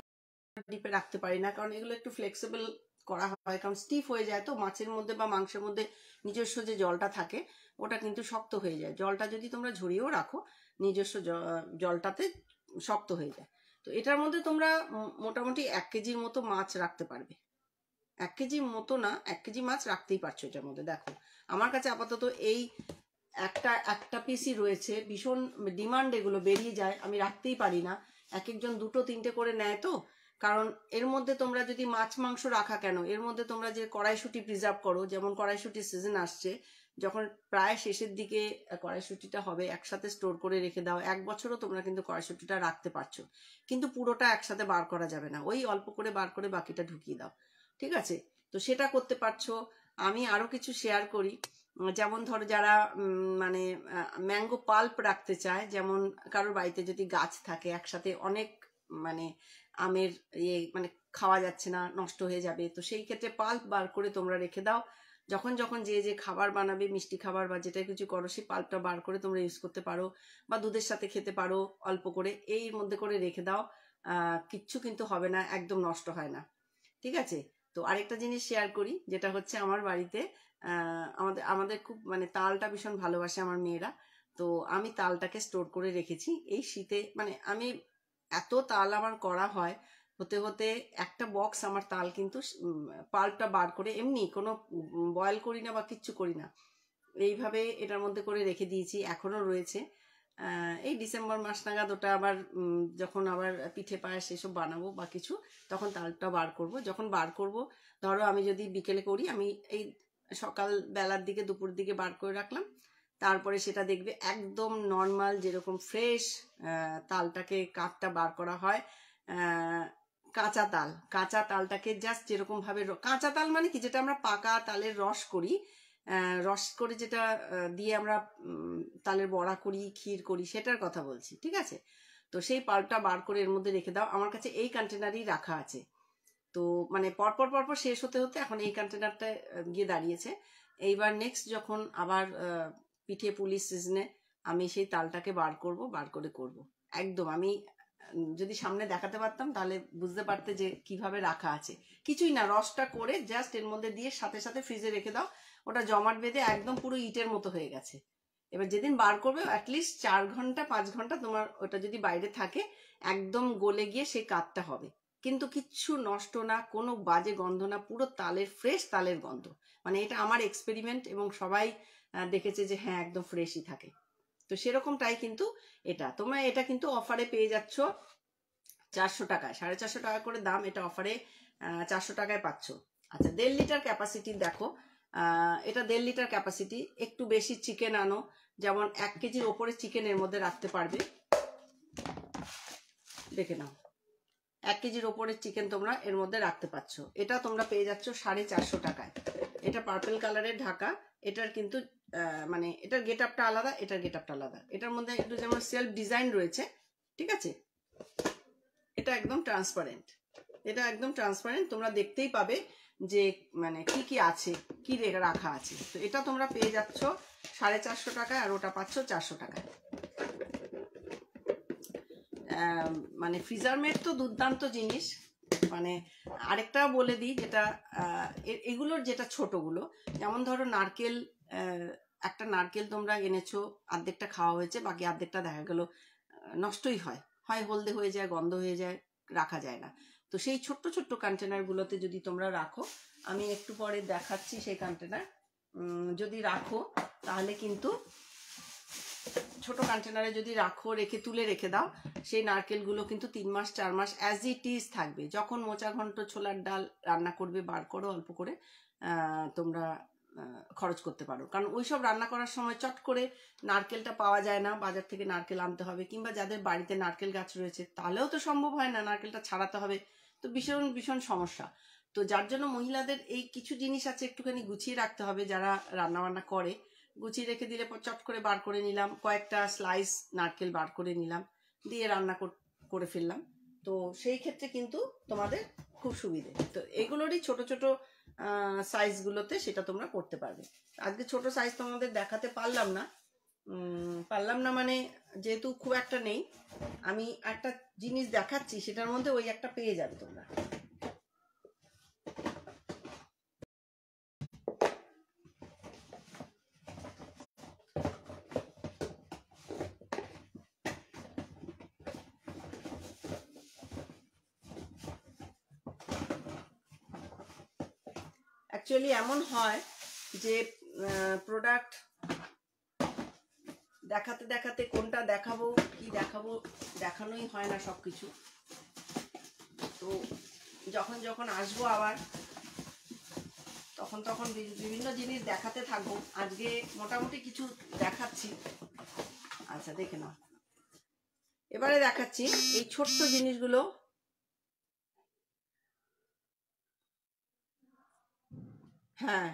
ডিপে রাখতে পারি না কারণ এগুলো একটু ফ্লেক্সিবল করা হয় কারণ স্টিফ হয়ে যায় তো মাছের মধ্যে বা মাংসের মধ্যে নিজস্ব যে জলটা থাকে ওটা কিন্তু শক্ত হয়ে যায় জলটা যদি তোমরা ঝরিয়েও রাখো নিজস্ব জলটাতে শক্ত হয়ে যায় তো এটার মধ্যে তোমরা মোটামুটি এক কেজির মতো মাছ রাখতে পারবে এক কেজি মতো না এক কেজি মাছ রাখতেই পারছো এটার মধ্যে দেখো আমার কাছে আপাতত এই একটা একটা পিসই রয়েছে ভীষণ ডিমান্ড এগুলো বেরিয়ে যায় আমি রাখতেই পারি না এক একজন দুটো তিনটে করে নেয় তো কারণ এর মধ্যে তোমরা যদি মাছ মাংস রাখা কেন এর মধ্যে তোমরা যে কড়াইশুটি প্রিজার্ভ করো যেমন কড়াইশুটির সিজন আসছে যখন প্রায় শেষের দিকে কড়াইশুটিটা হবে একসাথে স্টোর করে রেখে দাও এক বছরও তোমরা কিন্তু কড়াইশুটিটা রাখতে পারছো কিন্তু পুরোটা একসাথে বার করা যাবে না ওই অল্প করে বার করে বাকিটা ঢুকিয়ে দাও ঠিক আছে তো সেটা করতে পারছো আমি আরও কিছু শেয়ার করি যেমন ধরো যারা মানে ম্যাঙ্গো পাল্প রাখতে চায় যেমন কারোর বাড়িতে যদি গাছ থাকে একসাথে অনেক মানে আমের ইয়ে মানে খাওয়া যাচ্ছে না নষ্ট হয়ে যাবে তো সেই ক্ষেত্রে পাল্প বার করে তোমরা রেখে দাও যখন যখন যে যে খাবার বানাবে মিষ্টি খাবার বা যেটাই কিছু করো সেই পাল্পটা বার করে তোমরা ইউজ করতে পারো বা দুধের সাথে খেতে পারো অল্প করে এই মধ্যে করে রেখে দাও কিচ্ছু কিন্তু হবে না একদম নষ্ট হয় না ঠিক আছে তো আরেকটা জিনিস শেয়ার করি যেটা হচ্ছে আমার বাড়িতে আমাদের আমাদের খুব মানে তালটা ভীষণ ভালোবাসে আমার মেয়েরা তো আমি তালটাকে স্টোর করে রেখেছি এই শীতে মানে আমি এত তাল আমার করা হয় হতে হতে একটা বক্স আমার তাল কিন্তু পাল্পটা বার করে এমনি কোনো বয়েল করি না বা কিচ্ছু করি না এইভাবে এটার মধ্যে করে রেখে দিয়েছি এখনও রয়েছে এই ডিসেম্বর মাস নাগাদ ওটা আবার যখন আবার পিঠে পায় এসব বানাবো বা কিছু তখন তালটা বার করব যখন বার করব ধরো আমি যদি বিকেলে করি আমি এই সকাল বেলার দিকে দুপুর দিকে বার করে রাখলাম তারপরে সেটা দেখবে একদম নর্মাল যেরকম ফ্রেশ তালটাকে কাঠটা বার করা হয় কাঁচা তাল কাঁচা তালটাকে জাস্ট যেরকম ভাবে কাঁচা তাল মানে কি যেটা আমরা পাকা তালের রস করি রস করে যেটা দিয়ে আমরা তালের বড়া করি ক্ষীর করি সেটার কথা বলছি ঠিক আছে তো সেই পাল্পটা বার করে এর মধ্যে রেখে দাও আমার কাছে এই কন্টেনারই রাখা আছে তো মানে পরপর পরপর শেষ হতে হতে এখন এই কন্টেনারটা গিয়ে দাঁড়িয়েছে এইবার নেক্সট যখন আবার পিঠে পুলিশ সিজনে আমি সেই তালটাকে বার করব বার করে করব একদম আমি যদি সামনে দেখাতে পারতাম তাহলে বুঝতে পারতে যে কিভাবে রাখা আছে কিছুই না রসটা করে জাস্ট এর মধ্যে দিয়ে সাথে সাথে ফ্রিজে রেখে দাও ওটা জমাট বেঁধে একদম পুরো ইটের মতো হয়ে গেছে এবার যেদিন বার করবে অ্যাটলিস্ট চার ঘন্টা পাঁচ ঘন্টা তোমার ওটা যদি বাইরে থাকে একদম গলে গিয়ে সেই কাঁদতে হবে কিন্তু কিচ্ছু নষ্ট না কোনো বাজে গন্ধ না পুরো তালের ফ্রেশ তালের গন্ধ মানে এটা আমার এক্সপেরিমেন্ট এবং সবাই দেখেছে যে হ্যাঁ একদম ফ্রেশই থাকে তো সেরকমটাই কিন্তু এটা তোমরা এটা কিন্তু অফারে পেয়ে যাচ্ছ চারশো টাকায় সাড়ে চারশো টাকা করে দাম এটা অফারে চারশো টাকায় পাচ্ছ আচ্ছা দেড় লিটার ক্যাপাসিটি দেখো এটা দেড় লিটার ক্যাপাসিটি একটু বেশি চিকেন আনো যেমন এক কেজির ওপরে চিকেন এর মধ্যে রাখতে পারবে দেখে নাও এক কেজির ওপরে চিকেন তোমরা এর মধ্যে রাখতে পারছো এটা তোমরা পেয়ে যাচ্ছ সাড়ে চারশো টাকায় এটা পার্পেল কালারের ঢাকা এটার কিন্তু মানে এটার গেট আপটা আলাদা এটার গেট আপটা আলাদা এটার মধ্যে একটু যেমন সেলফ ডিজাইন রয়েছে ঠিক আছে এটা একদম ট্রান্সপারেন্ট এটা একদম ট্রান্সপারেন্ট তোমরা দেখতেই পাবে যে মানে কি কি আছে কি রাখা আছে তো এটা তোমরা পেয়ে যাচ্ছ সাড়ে চারশো টাকায় আর ওটা পাচ্ছ চারশো টাকায় মানে ফ্রিজারমেট তো দুর্দান্ত জিনিস মানে আরেকটা বলে দিই যেটা এগুলোর যেটা ছোটগুলো যেমন ধরো নারকেল একটা নারকেল তোমরা এনেছো আর্ধেকটা খাওয়া হয়েছে বাকি আর্ধেকটা দেখা গেল নষ্টই হয় হয় হলদে হয়ে যায় গন্ধ হয়ে যায় রাখা যায় না তো সেই ছোট্ট ছোট্ট কন্টেনারগুলোতে যদি তোমরা রাখো আমি একটু পরে দেখাচ্ছি সেই কন্টেনার যদি রাখো তাহলে কিন্তু ছোট কন্টেনারে যদি রাখো রেখে তুলে রেখে দাও সেই নারকেলগুলো কিন্তু তিন মাস চার মাস অ্যাজ ইট ইজ থাকবে যখন মোচা ঘন্ট ছোলার ডাল রান্না করবে বার করো অল্প করে তোমরা খরচ করতে পারো কারণ ওইসব রান্না করার সময় চট করে নারকেলটা পাওয়া যায় না বাজার থেকে নারকেল আনতে হবে কিংবা যাদের বাড়িতে নারকেল গাছ রয়েছে তাহলেও তো সম্ভব হয় না নারকেলটা ছাড়াতে হবে তো ভীষণ ভীষণ সমস্যা তো যার জন্য মহিলাদের এই কিছু জিনিস আছে একটুখানি গুছিয়ে রাখতে হবে যারা রান্নাবান্না করে গুছিয়ে রেখে দিলে চট করে বার করে নিলাম কয়েকটা স্লাইস নারকেল বার করে নিলাম দিয়ে রান্না করে ফেললাম তো সেই ক্ষেত্রে কিন্তু তোমাদের খুব সুবিধে তো এগুলোরই ছোট ছোট সাইজগুলোতে সেটা তোমরা করতে পারবে আজকে ছোট সাইজ তোমাদের দেখাতে পারলাম না পারলাম না মানে যেহেতু খুব একটা নেই আমি একটা জিনিস দেখাচ্ছি সেটার মধ্যে ওই একটা পেয়ে যাবে তোমরা ইউজুয়ালি এমন হয় যে প্রোডাক্ট দেখাতে দেখাতে কোনটা দেখাবো কি দেখাবো দেখানোই হয় না সব কিছু তো যখন যখন আসবো আবার তখন তখন বিভিন্ন জিনিস দেখাতে থাকবো আজকে মোটামুটি কিছু দেখাচ্ছি আচ্ছা দেখে নাও এবারে দেখাচ্ছি এই ছোট্ট জিনিসগুলো হ্যাঁ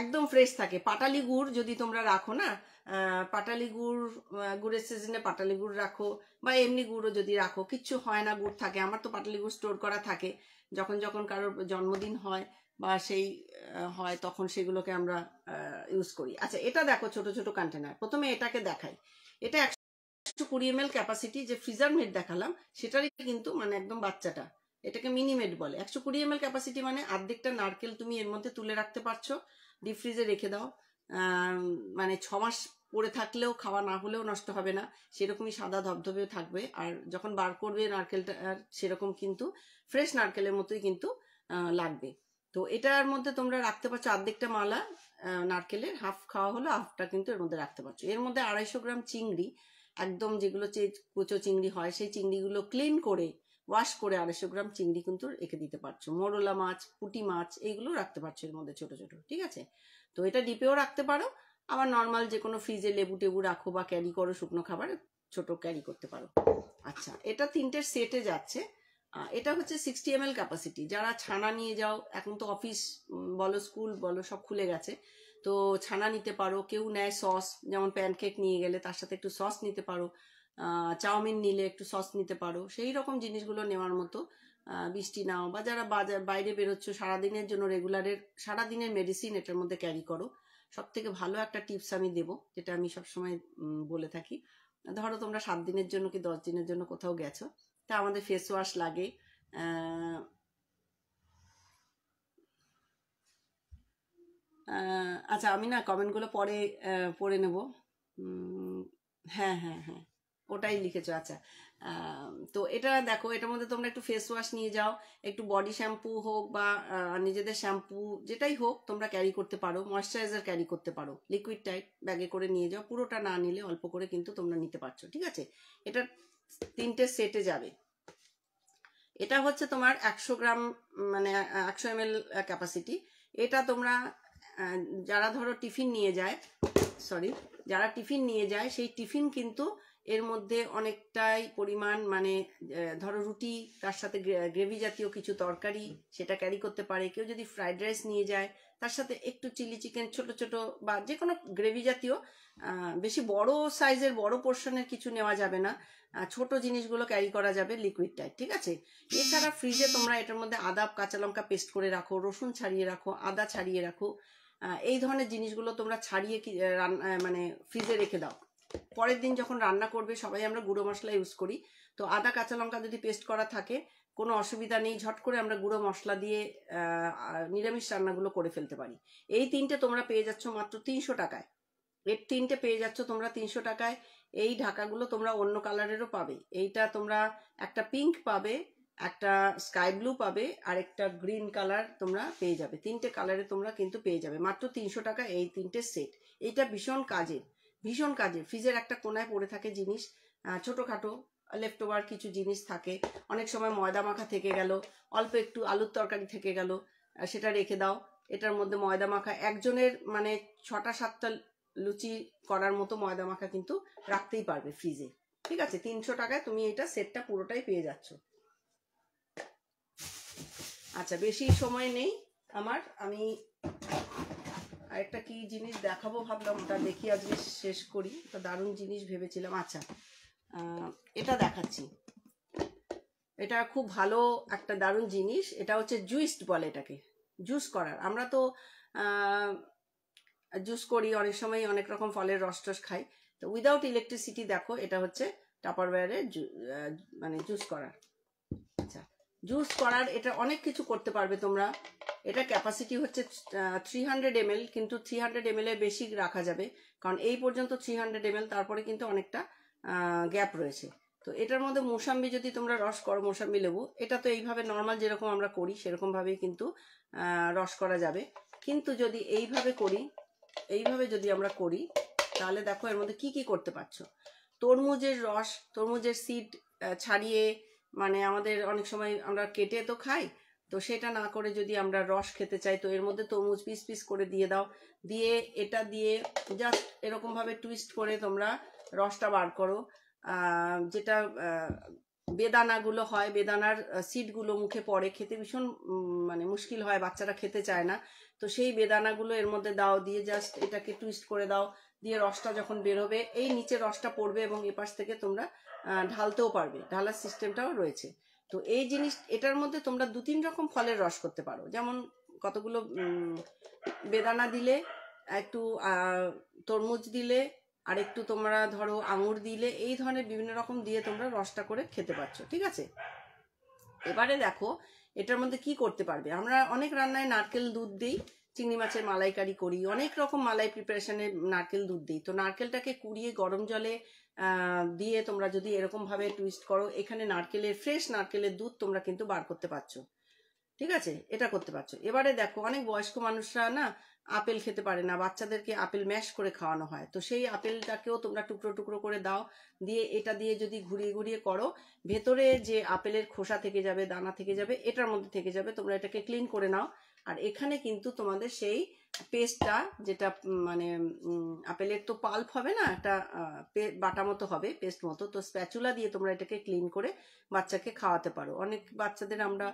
একদম ফ্রেশ থাকে পাটালি গুড় যদি তোমরা রাখো না পাটালি গুড় গুড়ের সিজনে পাটালি গুড় রাখো বা এমনি গুড়ও যদি রাখো কিচ্ছু হয় না গুড় থাকে আমার তো পাটালি গুড় স্টোর করা থাকে যখন যখন কারোর জন্মদিন হয় বা সেই হয় তখন সেগুলোকে আমরা ইউজ করি আচ্ছা এটা দেখো ছোট ছোট কন্টেনার প্রথমে এটাকে দেখাই এটা একশো কুড়ি এম ক্যাপাসিটি যে ফ্রিজার মেট দেখালাম সেটারই কিন্তু মানে একদম বাচ্চাটা এটাকে মিনিমেট বলে একশো কুড়ি এম ক্যাপাসিটি মানে আর্ধেকটা নারকেল তুমি এর মধ্যে তুলে রাখতে পারছো ডিপ ফ্রিজে রেখে দাও মানে ছ মাস পরে থাকলেও খাওয়া না হলেও নষ্ট হবে না সেরকমই সাদা ধবধবে থাকবে আর যখন বার করবে নারকেলটা সেরকম কিন্তু ফ্রেশ নারকেলের মতোই কিন্তু লাগবে তো এটার মধ্যে তোমরা রাখতে পারছো আর্ধেকটা মালা নারকেলের হাফ খাওয়া হলো হাফটা কিন্তু এর মধ্যে রাখতে পারছো এর মধ্যে আড়াইশো গ্রাম চিংড়ি একদম যেগুলো কুচো চিংড়ি হয় সেই চিংড়িগুলো ক্লিন করে ওয়াশ করে আড়াইশো গ্রাম চিংড়ি কিন্তু রেখে দিতে পারছো মরলা মাছ পুটি মাছ এইগুলো রাখতে পারছো এর মধ্যে ছোট ছোট ঠিক আছে তো এটা ডিপেও রাখতে পারো আবার নর্মাল যে কোনো ফ্রিজে লেবু টেবু রাখো বা ক্যারি করো শুকনো খাবার ছোট ক্যারি করতে পারো আচ্ছা এটা তিনটের সেটে যাচ্ছে এটা হচ্ছে সিক্সটি এম ক্যাপাসিটি যারা ছানা নিয়ে যাও এখন তো অফিস বলো স্কুল বলো সব খুলে গেছে তো ছানা নিতে পারো কেউ নেয় সস যেমন প্যানকেক নিয়ে গেলে তার সাথে একটু সস নিতে পারো চাউমিন নিলে একটু সস নিতে পারো সেই রকম জিনিসগুলো নেওয়ার মতো বৃষ্টি নাও বা যারা বাজার বাইরে বেরোচ্ছ সারাদিনের জন্য রেগুলারের সারাদিনের মেডিসিন এটার মধ্যে ক্যারি করো সব থেকে ভালো একটা টিপস আমি দেব যেটা আমি সবসময় বলে থাকি ধরো তোমরা সাত দিনের জন্য কি দশ দিনের জন্য কোথাও গেছো তা আমাদের ফেস ওয়াশ লাগে আচ্ছা আমি না কমেন্টগুলো পরে পড়ে নেব হ্যাঁ হ্যাঁ হ্যাঁ ওটাই লিখেছো আচ্ছা তো এটা দেখো এটার মধ্যে তোমরা একটু ফেস ওয়াশ নিয়ে যাও একটু বডি শ্যাম্পু হোক বা নিজেদের শ্যাম্পু যেটাই হোক তোমরা ক্যারি করতে পারো ময়শ্চারাইজার ক্যারি করতে পারো লিকুইড টাইপ ব্যাগে করে নিয়ে যাও পুরোটা না নিলে অল্প করে কিন্তু তোমরা নিতে পারছো ঠিক আছে এটা তিনটে সেটে যাবে এটা হচ্ছে তোমার একশো গ্রাম মানে একশো এম ক্যাপাসিটি এটা তোমরা যারা ধরো টিফিন নিয়ে যায় সরি যারা টিফিন নিয়ে যায় সেই টিফিন কিন্তু এর মধ্যে অনেকটাই পরিমাণ মানে ধরো রুটি তার সাথে গ্রেভি জাতীয় কিছু তরকারি সেটা ক্যারি করতে পারে কেউ যদি ফ্রাইড রাইস নিয়ে যায় তার সাথে একটু চিলি চিকেন ছোট ছোট বা যে কোনো গ্রেভি জাতীয় বেশি বড় সাইজের বড় পোর্শনের কিছু নেওয়া যাবে না ছোট জিনিসগুলো ক্যারি করা যাবে লিকুইড টাইপ ঠিক আছে এছাড়া ফ্রিজে তোমরা এটার মধ্যে আদা কাঁচা লঙ্কা পেস্ট করে রাখো রসুন ছাড়িয়ে রাখো আদা ছাড়িয়ে রাখো এই ধরনের জিনিসগুলো তোমরা ছাড়িয়ে মানে ফ্রিজে রেখে দাও পরের দিন যখন রান্না করবে সবাই আমরা গুঁড়ো মশলা ইউজ করি তো আদা কাঁচা লঙ্কা যদি পেস্ট করা থাকে কোনো অসুবিধা নেই ঝট করে আমরা গুঁড়ো মশলা দিয়ে নিরামিষ রান্নাগুলো করে ফেলতে পারি এই তিনটে তোমরা পেয়ে যাচ্ছ মাত্র তিনশো টাকায় এর তিনটে পেয়ে যাচ্ছ তোমরা তিনশো টাকায় এই ঢাকাগুলো তোমরা অন্য কালারেরও পাবে এইটা তোমরা একটা পিঙ্ক পাবে একটা স্কাই ব্লু পাবে আর একটা গ্রিন কালার তোমরা পেয়ে যাবে তিনটে কালারে তোমরা কিন্তু পেয়ে যাবে মাত্র তিনশো টাকা এই তিনটে সেট এটা ভীষণ কাজের ভীষণ কাজে ফ্রিজের একটা কোনায় পড়ে থাকে জিনিস ছোটোখাটো লেফট ওভার কিছু জিনিস থাকে অনেক সময় ময়দা মাখা থেকে গেল অল্প একটু আলুর তরকারি থেকে গেল সেটা রেখে দাও এটার মধ্যে ময়দা মাখা একজনের মানে ছটা সাতটা লুচি করার মতো ময়দা মাখা কিন্তু রাখতেই পারবে ফ্রিজে ঠিক আছে তিনশো টাকায় তুমি এটা সেটটা পুরোটাই পেয়ে যাচ্ছ আচ্ছা বেশি সময় নেই আমার আমি আরেকটা কি জিনিস দেখাবো ভাবলাম ওটা দেখি আজকে শেষ করি তো দারুণ জিনিস ভেবেছিলাম আচ্ছা এটা দেখাচ্ছি এটা খুব ভালো একটা দারুণ জিনিস এটা হচ্ছে জুইসড বলে এটাকে জুস করার আমরা তো জুস করি অনেক সময় অনেক রকম ফলের রস টস খাই তো উইদাউট ইলেকট্রিসিটি দেখো এটা হচ্ছে টাপারওয়্যারে মানে জুস করার জুস করার এটা অনেক কিছু করতে পারবে তোমরা এটা ক্যাপাসিটি হচ্ছে থ্রি হান্ড্রেড এম কিন্তু থ্রি হান্ড্রেড এমএল এর বেশি রাখা যাবে কারণ এই পর্যন্ত থ্রি হান্ড্রেড এম তারপরে কিন্তু অনেকটা গ্যাপ রয়েছে তো এটার মধ্যে মোসাম্বি যদি তোমরা রস করো মোসাম্বি লেবু এটা তো এইভাবে নর্মাল যেরকম আমরা করি সেরকমভাবেই কিন্তু রস করা যাবে কিন্তু যদি এইভাবে করি এইভাবে যদি আমরা করি তাহলে দেখো এর মধ্যে কি কি করতে পারছো তরমুজের রস তরমুজের সিড ছাড়িয়ে মানে আমাদের অনেক সময় আমরা কেটে তো খাই তো সেটা না করে যদি আমরা রস খেতে চাই তো এর মধ্যে তরমুজ পিস পিস করে দিয়ে দাও দিয়ে এটা দিয়ে জাস্ট এরকমভাবে টুইস্ট করে তোমরা রসটা বার করো যেটা বেদানাগুলো হয় বেদানার সিডগুলো মুখে পড়ে খেতে ভীষণ মানে মুশকিল হয় বাচ্চারা খেতে চায় না তো সেই বেদানাগুলো এর মধ্যে দাও দিয়ে জাস্ট এটাকে টুইস্ট করে দাও দিয়ে রসটা যখন বেরোবে এই নিচে রসটা পড়বে এবং এপাশ থেকে তোমরা ঢালতেও পারবে ঢালার সিস্টেমটাও রয়েছে তো এই জিনিস এটার মধ্যে তোমরা দু তিন রকম ফলের রস করতে পারো যেমন কতগুলো বেদানা দিলে একটু তরমুজ দিলে আর একটু তোমরা ধরো আঙুর দিলে এই ধরনের বিভিন্ন রকম দিয়ে তোমরা রসটা করে খেতে পারছো ঠিক আছে এবারে দেখো এটার মধ্যে কি করতে পারবে আমরা অনেক রান্নায় নারকেল দুধ দিই চিংড়ি মাছের মালাইকারি করি অনেক রকম মালাই প্রিপারেশনে নারকেল দুধ দিই তো নারকেলটাকে কুড়িয়ে গরম জলে দিয়ে তোমরা যদি এরকমভাবে টুইস্ট করো এখানে নারকেলের ফ্রেশ নারকেলের দুধ তোমরা কিন্তু বার করতে পারছো ঠিক আছে এটা করতে পারছো এবারে দেখো অনেক বয়স্ক মানুষরা না আপেল খেতে পারে না বাচ্চাদেরকে আপেল ম্যাশ করে খাওয়ানো হয় তো সেই আপেলটাকেও তোমরা টুকরো টুকরো করে দাও দিয়ে এটা দিয়ে যদি ঘুরিয়ে ঘুরিয়ে করো ভেতরে যে আপেলের খোসা থেকে যাবে দানা থেকে যাবে এটার মধ্যে থেকে যাবে তোমরা এটাকে ক্লিন করে নাও আর এখানে কিন্তু তোমাদের সেই পেস্টটা যেটা মানে আপেলের তো পাল্প হবে না একটা বাটা মতো হবে পেস্ট মতো তো স্প্যাচুলা দিয়ে তোমরা এটাকে ক্লিন করে বাচ্চাকে খাওয়াতে পারো অনেক বাচ্চাদের আমরা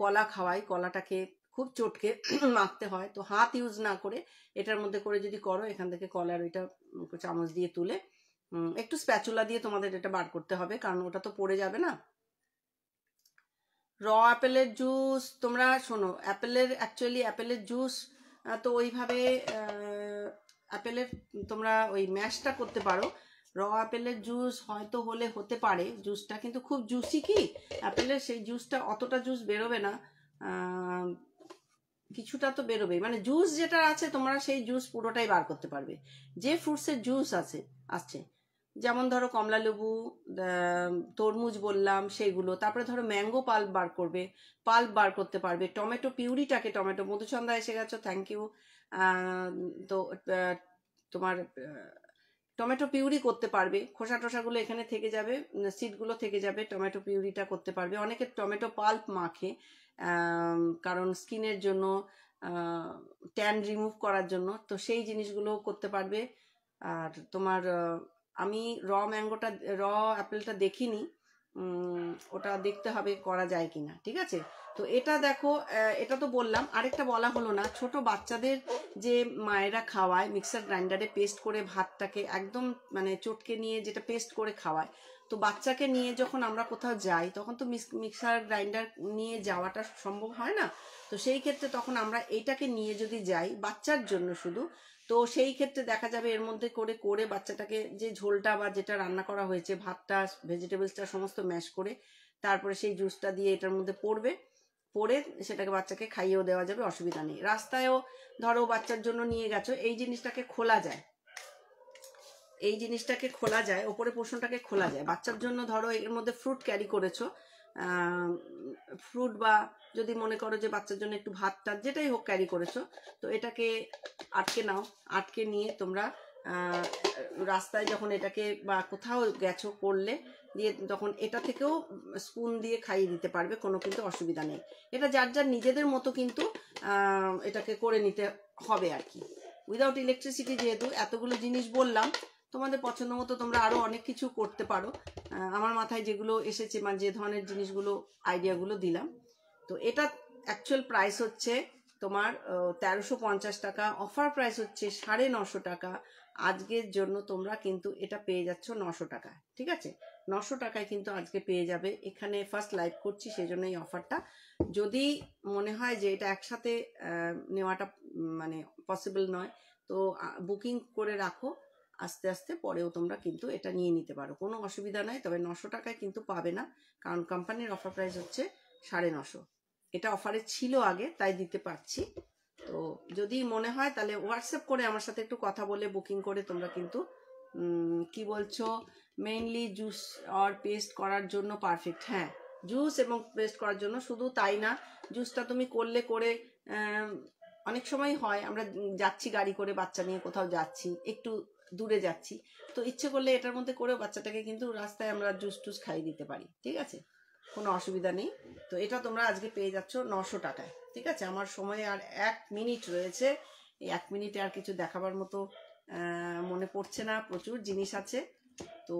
কলা খাওয়াই কলাটাকে খুব চটকে মাখতে হয় তো হাত ইউজ না করে এটার মধ্যে করে যদি করো এখান থেকে কলার ওইটা চামচ দিয়ে তুলে একটু স্প্যাচুলা দিয়ে তোমাদের এটা বার করতে হবে কারণ ওটা তো পড়ে যাবে না র অ্যাপেলের জুস তোমরা শোনো অ্যাপেলের অ্যাকচুয়ালি অ্যাপেলের জুস তো ওইভাবে অ্যাপেলের তোমরা ওই ম্যাশটা করতে পারো র আপেলের জুস হয়তো হলে হতে পারে জুসটা কিন্তু খুব জুসি কি অ্যাপেলের সেই জুসটা অতটা জুস বেরোবে না কিছুটা তো বেরোবে মানে জুস যেটা আছে তোমরা সেই জুস পুরোটাই বার করতে পারবে যে ফ্রুটসের জুস আছে আছে যেমন ধরো কমলালেবু তরমুজ বললাম সেগুলো তারপরে ধরো ম্যাঙ্গো পাল্প বার করবে পাল্প বার করতে পারবে টমেটো পিউরিটাকে টমেটো মধুচন্দা এসে গেছো থ্যাংক ইউ তো তোমার টমেটো পিউরি করতে পারবে খোসা টোসাগুলো এখানে থেকে যাবে সিটগুলো থেকে যাবে টমেটো পিউরিটা করতে পারবে অনেকে টমেটো পাল্প মাখে কারণ স্কিনের জন্য ট্যান রিমুভ করার জন্য তো সেই জিনিসগুলো করতে পারবে আর তোমার আমি র ম্যাঙ্গোটা র অ্যাপেলটা দেখিনি ওটা দেখতে হবে করা যায় কি না ঠিক আছে তো এটা দেখো এটা তো বললাম আরেকটা বলা হলো না ছোট বাচ্চাদের যে মায়েরা খাওয়ায় মিক্সার গ্রাইন্ডারে পেস্ট করে ভাতটাকে একদম মানে চটকে নিয়ে যেটা পেস্ট করে খাওয়ায় তো বাচ্চাকে নিয়ে যখন আমরা কোথাও যাই তখন তো মিক্সার গ্রাইন্ডার নিয়ে যাওয়াটা সম্ভব হয় না তো সেই ক্ষেত্রে তখন আমরা এটাকে নিয়ে যদি যাই বাচ্চার জন্য শুধু তো সেই ক্ষেত্রে দেখা যাবে এর মধ্যে করে করে বাচ্চাটাকে যে ঝোলটা বা যেটা রান্না করা হয়েছে ভাতটা ভেজিটেবলসটা সমস্ত ম্যাশ করে তারপরে সেই জুসটা দিয়ে এটার মধ্যে পড়বে পরে সেটাকে বাচ্চাকে খাইয়েও দেওয়া যাবে অসুবিধা নেই রাস্তায়ও ধরো বাচ্চার জন্য নিয়ে গেছো এই জিনিসটাকে খোলা যায় এই জিনিসটাকে খোলা যায় ওপরে পোষণটাকে খোলা যায় বাচ্চার জন্য ধরো এর মধ্যে ফ্রুট ক্যারি করেছো ফ্রুট বা যদি মনে করো যে বাচ্চার জন্য একটু ভাত টাত যেটাই হোক ক্যারি করেছো তো এটাকে আটকে নাও আটকে নিয়ে তোমরা রাস্তায় যখন এটাকে বা কোথাও গেছো করলে দিয়ে তখন এটা থেকেও স্পুন দিয়ে খাইয়ে দিতে পারবে কোনো কিন্তু অসুবিধা নেই এটা যার যার নিজেদের মতো কিন্তু এটাকে করে নিতে হবে আর কি উইদাউট ইলেকট্রিসিটি যেহেতু এতগুলো জিনিস বললাম তোমাদের পছন্দ মতো তোমরা আরও অনেক কিছু করতে পারো আমার মাথায় যেগুলো এসেছে মানে যে ধরনের জিনিসগুলো আইডিয়াগুলো দিলাম তো এটা অ্যাকচুয়াল প্রাইস হচ্ছে তোমার তেরোশো পঞ্চাশ টাকা অফার প্রাইস হচ্ছে সাড়ে নশো টাকা আজকের জন্য তোমরা কিন্তু এটা পেয়ে যাচ্ছ নশো টাকা ঠিক আছে নশো টাকায় কিন্তু আজকে পেয়ে যাবে এখানে ফার্স্ট লাইভ করছি সেই জন্য এই অফারটা যদি মনে হয় যে এটা একসাথে নেওয়াটা মানে পসিবল নয় তো বুকিং করে রাখো আস্তে আস্তে পরেও তোমরা কিন্তু এটা নিয়ে নিতে পারো কোনো অসুবিধা নাই তবে নশো টাকায় কিন্তু পাবে না কারণ কোম্পানির অফার প্রাইস হচ্ছে সাড়ে নশো এটা অফারে ছিল আগে তাই দিতে পারছি তো যদি মনে হয় তাহলে হোয়াটসঅ্যাপ করে আমার সাথে একটু কথা বলে বুকিং করে তোমরা কিন্তু কি বলছো মেইনলি জুস আর পেস্ট করার জন্য পারফেক্ট হ্যাঁ জুস এবং পেস্ট করার জন্য শুধু তাই না জুসটা তুমি করলে করে অনেক সময় হয় আমরা যাচ্ছি গাড়ি করে বাচ্চা নিয়ে কোথাও যাচ্ছি একটু দূরে যাচ্ছি তো ইচ্ছে করলে এটার মধ্যে করে বাচ্চাটাকে কিন্তু রাস্তায় আমরা জুস টুস খাইয়ে দিতে পারি ঠিক আছে কোনো অসুবিধা নেই তো এটা তোমরা আজকে পেয়ে যাচ্ছ নশো টাকায় ঠিক আছে আমার সময় আর এক মিনিট রয়েছে এই এক মিনিটে আর কিছু দেখাবার মতো মনে পড়ছে না প্রচুর জিনিস আছে তো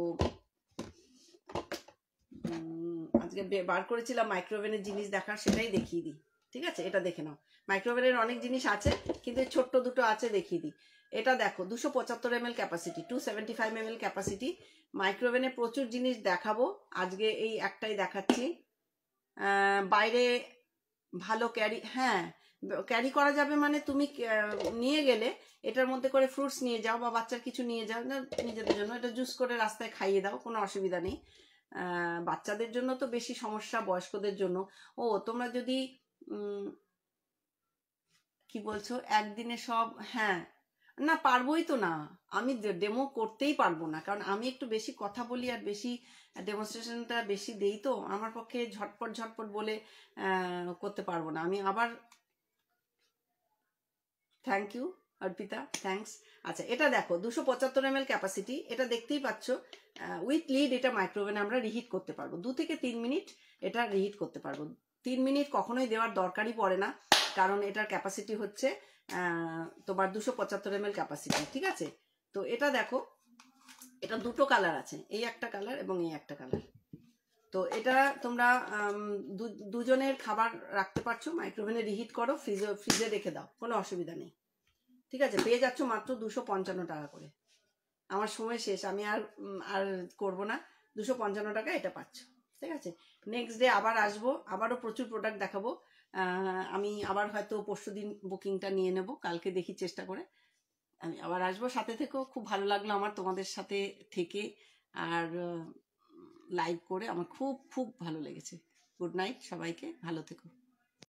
আজকে বার করেছিলাম মাইক্রোওভেনের জিনিস দেখার সেটাই দেখিয়ে দিই ঠিক আছে এটা দেখে নাও মাইক্রোওভেনের অনেক জিনিস আছে কিন্তু ছোট্ট দুটো আছে দেখিয়ে দিই এটা দেখো দুশো পঁচাত্তর M capacity two seventy five M capacity মাইক্রোওভেনে প্রচুর জিনিস দেখাবো আজকে এই একটাই দেখাচ্ছি বাইরে ভালো ক্যারি হ্যাঁ ক্যারি করা যাবে মানে তুমি নিয়ে গেলে এটার মধ্যে করে ফ্রুটস নিয়ে যাও বা বাচ্চার কিছু নিয়ে যাও না নিজেদের জন্য এটা জুস করে রাস্তায় খাইয়ে দাও কোনো অসুবিধা নেই বাচ্চাদের জন্য তো বেশি সমস্যা বয়স্কদের জন্য ও তোমরা যদি কি বলছো একদিনে সব হ্যাঁ না পারবোই তো না আমি ডেমো করতেই পারবো না কারণ আমি একটু বেশি কথা বলি আর বেশি ডেমনস্ট্রেশনটা বেশি দেই তো আমার পক্ষে ঝটপট ঝটপট বলে করতে পারবো না আমি আবার থ্যাংক ইউ অর্পিতা থ্যাংকস আচ্ছা এটা দেখো দুশো পঁচাত্তর এম ক্যাপাসিটি এটা দেখতেই পাচ্ছ উইথ লিড এটা মাইক্রোওভেনে আমরা রিহিট করতে পারবো দু থেকে তিন মিনিট এটা রিহিট করতে পারবো তিন মিনিট কখনোই দেওয়ার দরকারই পড়ে না কারণ এটার ক্যাপাসিটি হচ্ছে তোমার দুশো পঁচাত্তর এম ক্যাপাসিটি ঠিক আছে তো এটা দেখো এটা দুটো কালার আছে এই একটা কালার এবং এই একটা কালার তো এটা তোমরা দুজনের খাবার রাখতে পারছো মাইক্রোভেনে রিহিট করো ফ্রিজে ফ্রিজে রেখে দাও কোনো অসুবিধা নেই ঠিক আছে পেয়ে যাচ্ছ মাত্র দুশো পঞ্চান্ন টাকা করে আমার সময় শেষ আমি আর আর করব না দুশো পঞ্চান্ন টাকা এটা পাচ্ছ ঠিক আছে নেক্সট ডে আবার আসবো আবারও প্রচুর প্রোডাক্ট দেখাবো আমি আবার হয়তো পরশু দিন বুকিংটা নিয়ে নেব কালকে দেখি চেষ্টা করে আমি আবার আসবো সাথে থেকেও খুব ভালো লাগলো আমার তোমাদের সাথে থেকে আর লাইভ করে আমার খুব খুব ভালো লেগেছে গুড নাইট সবাইকে ভালো থেকো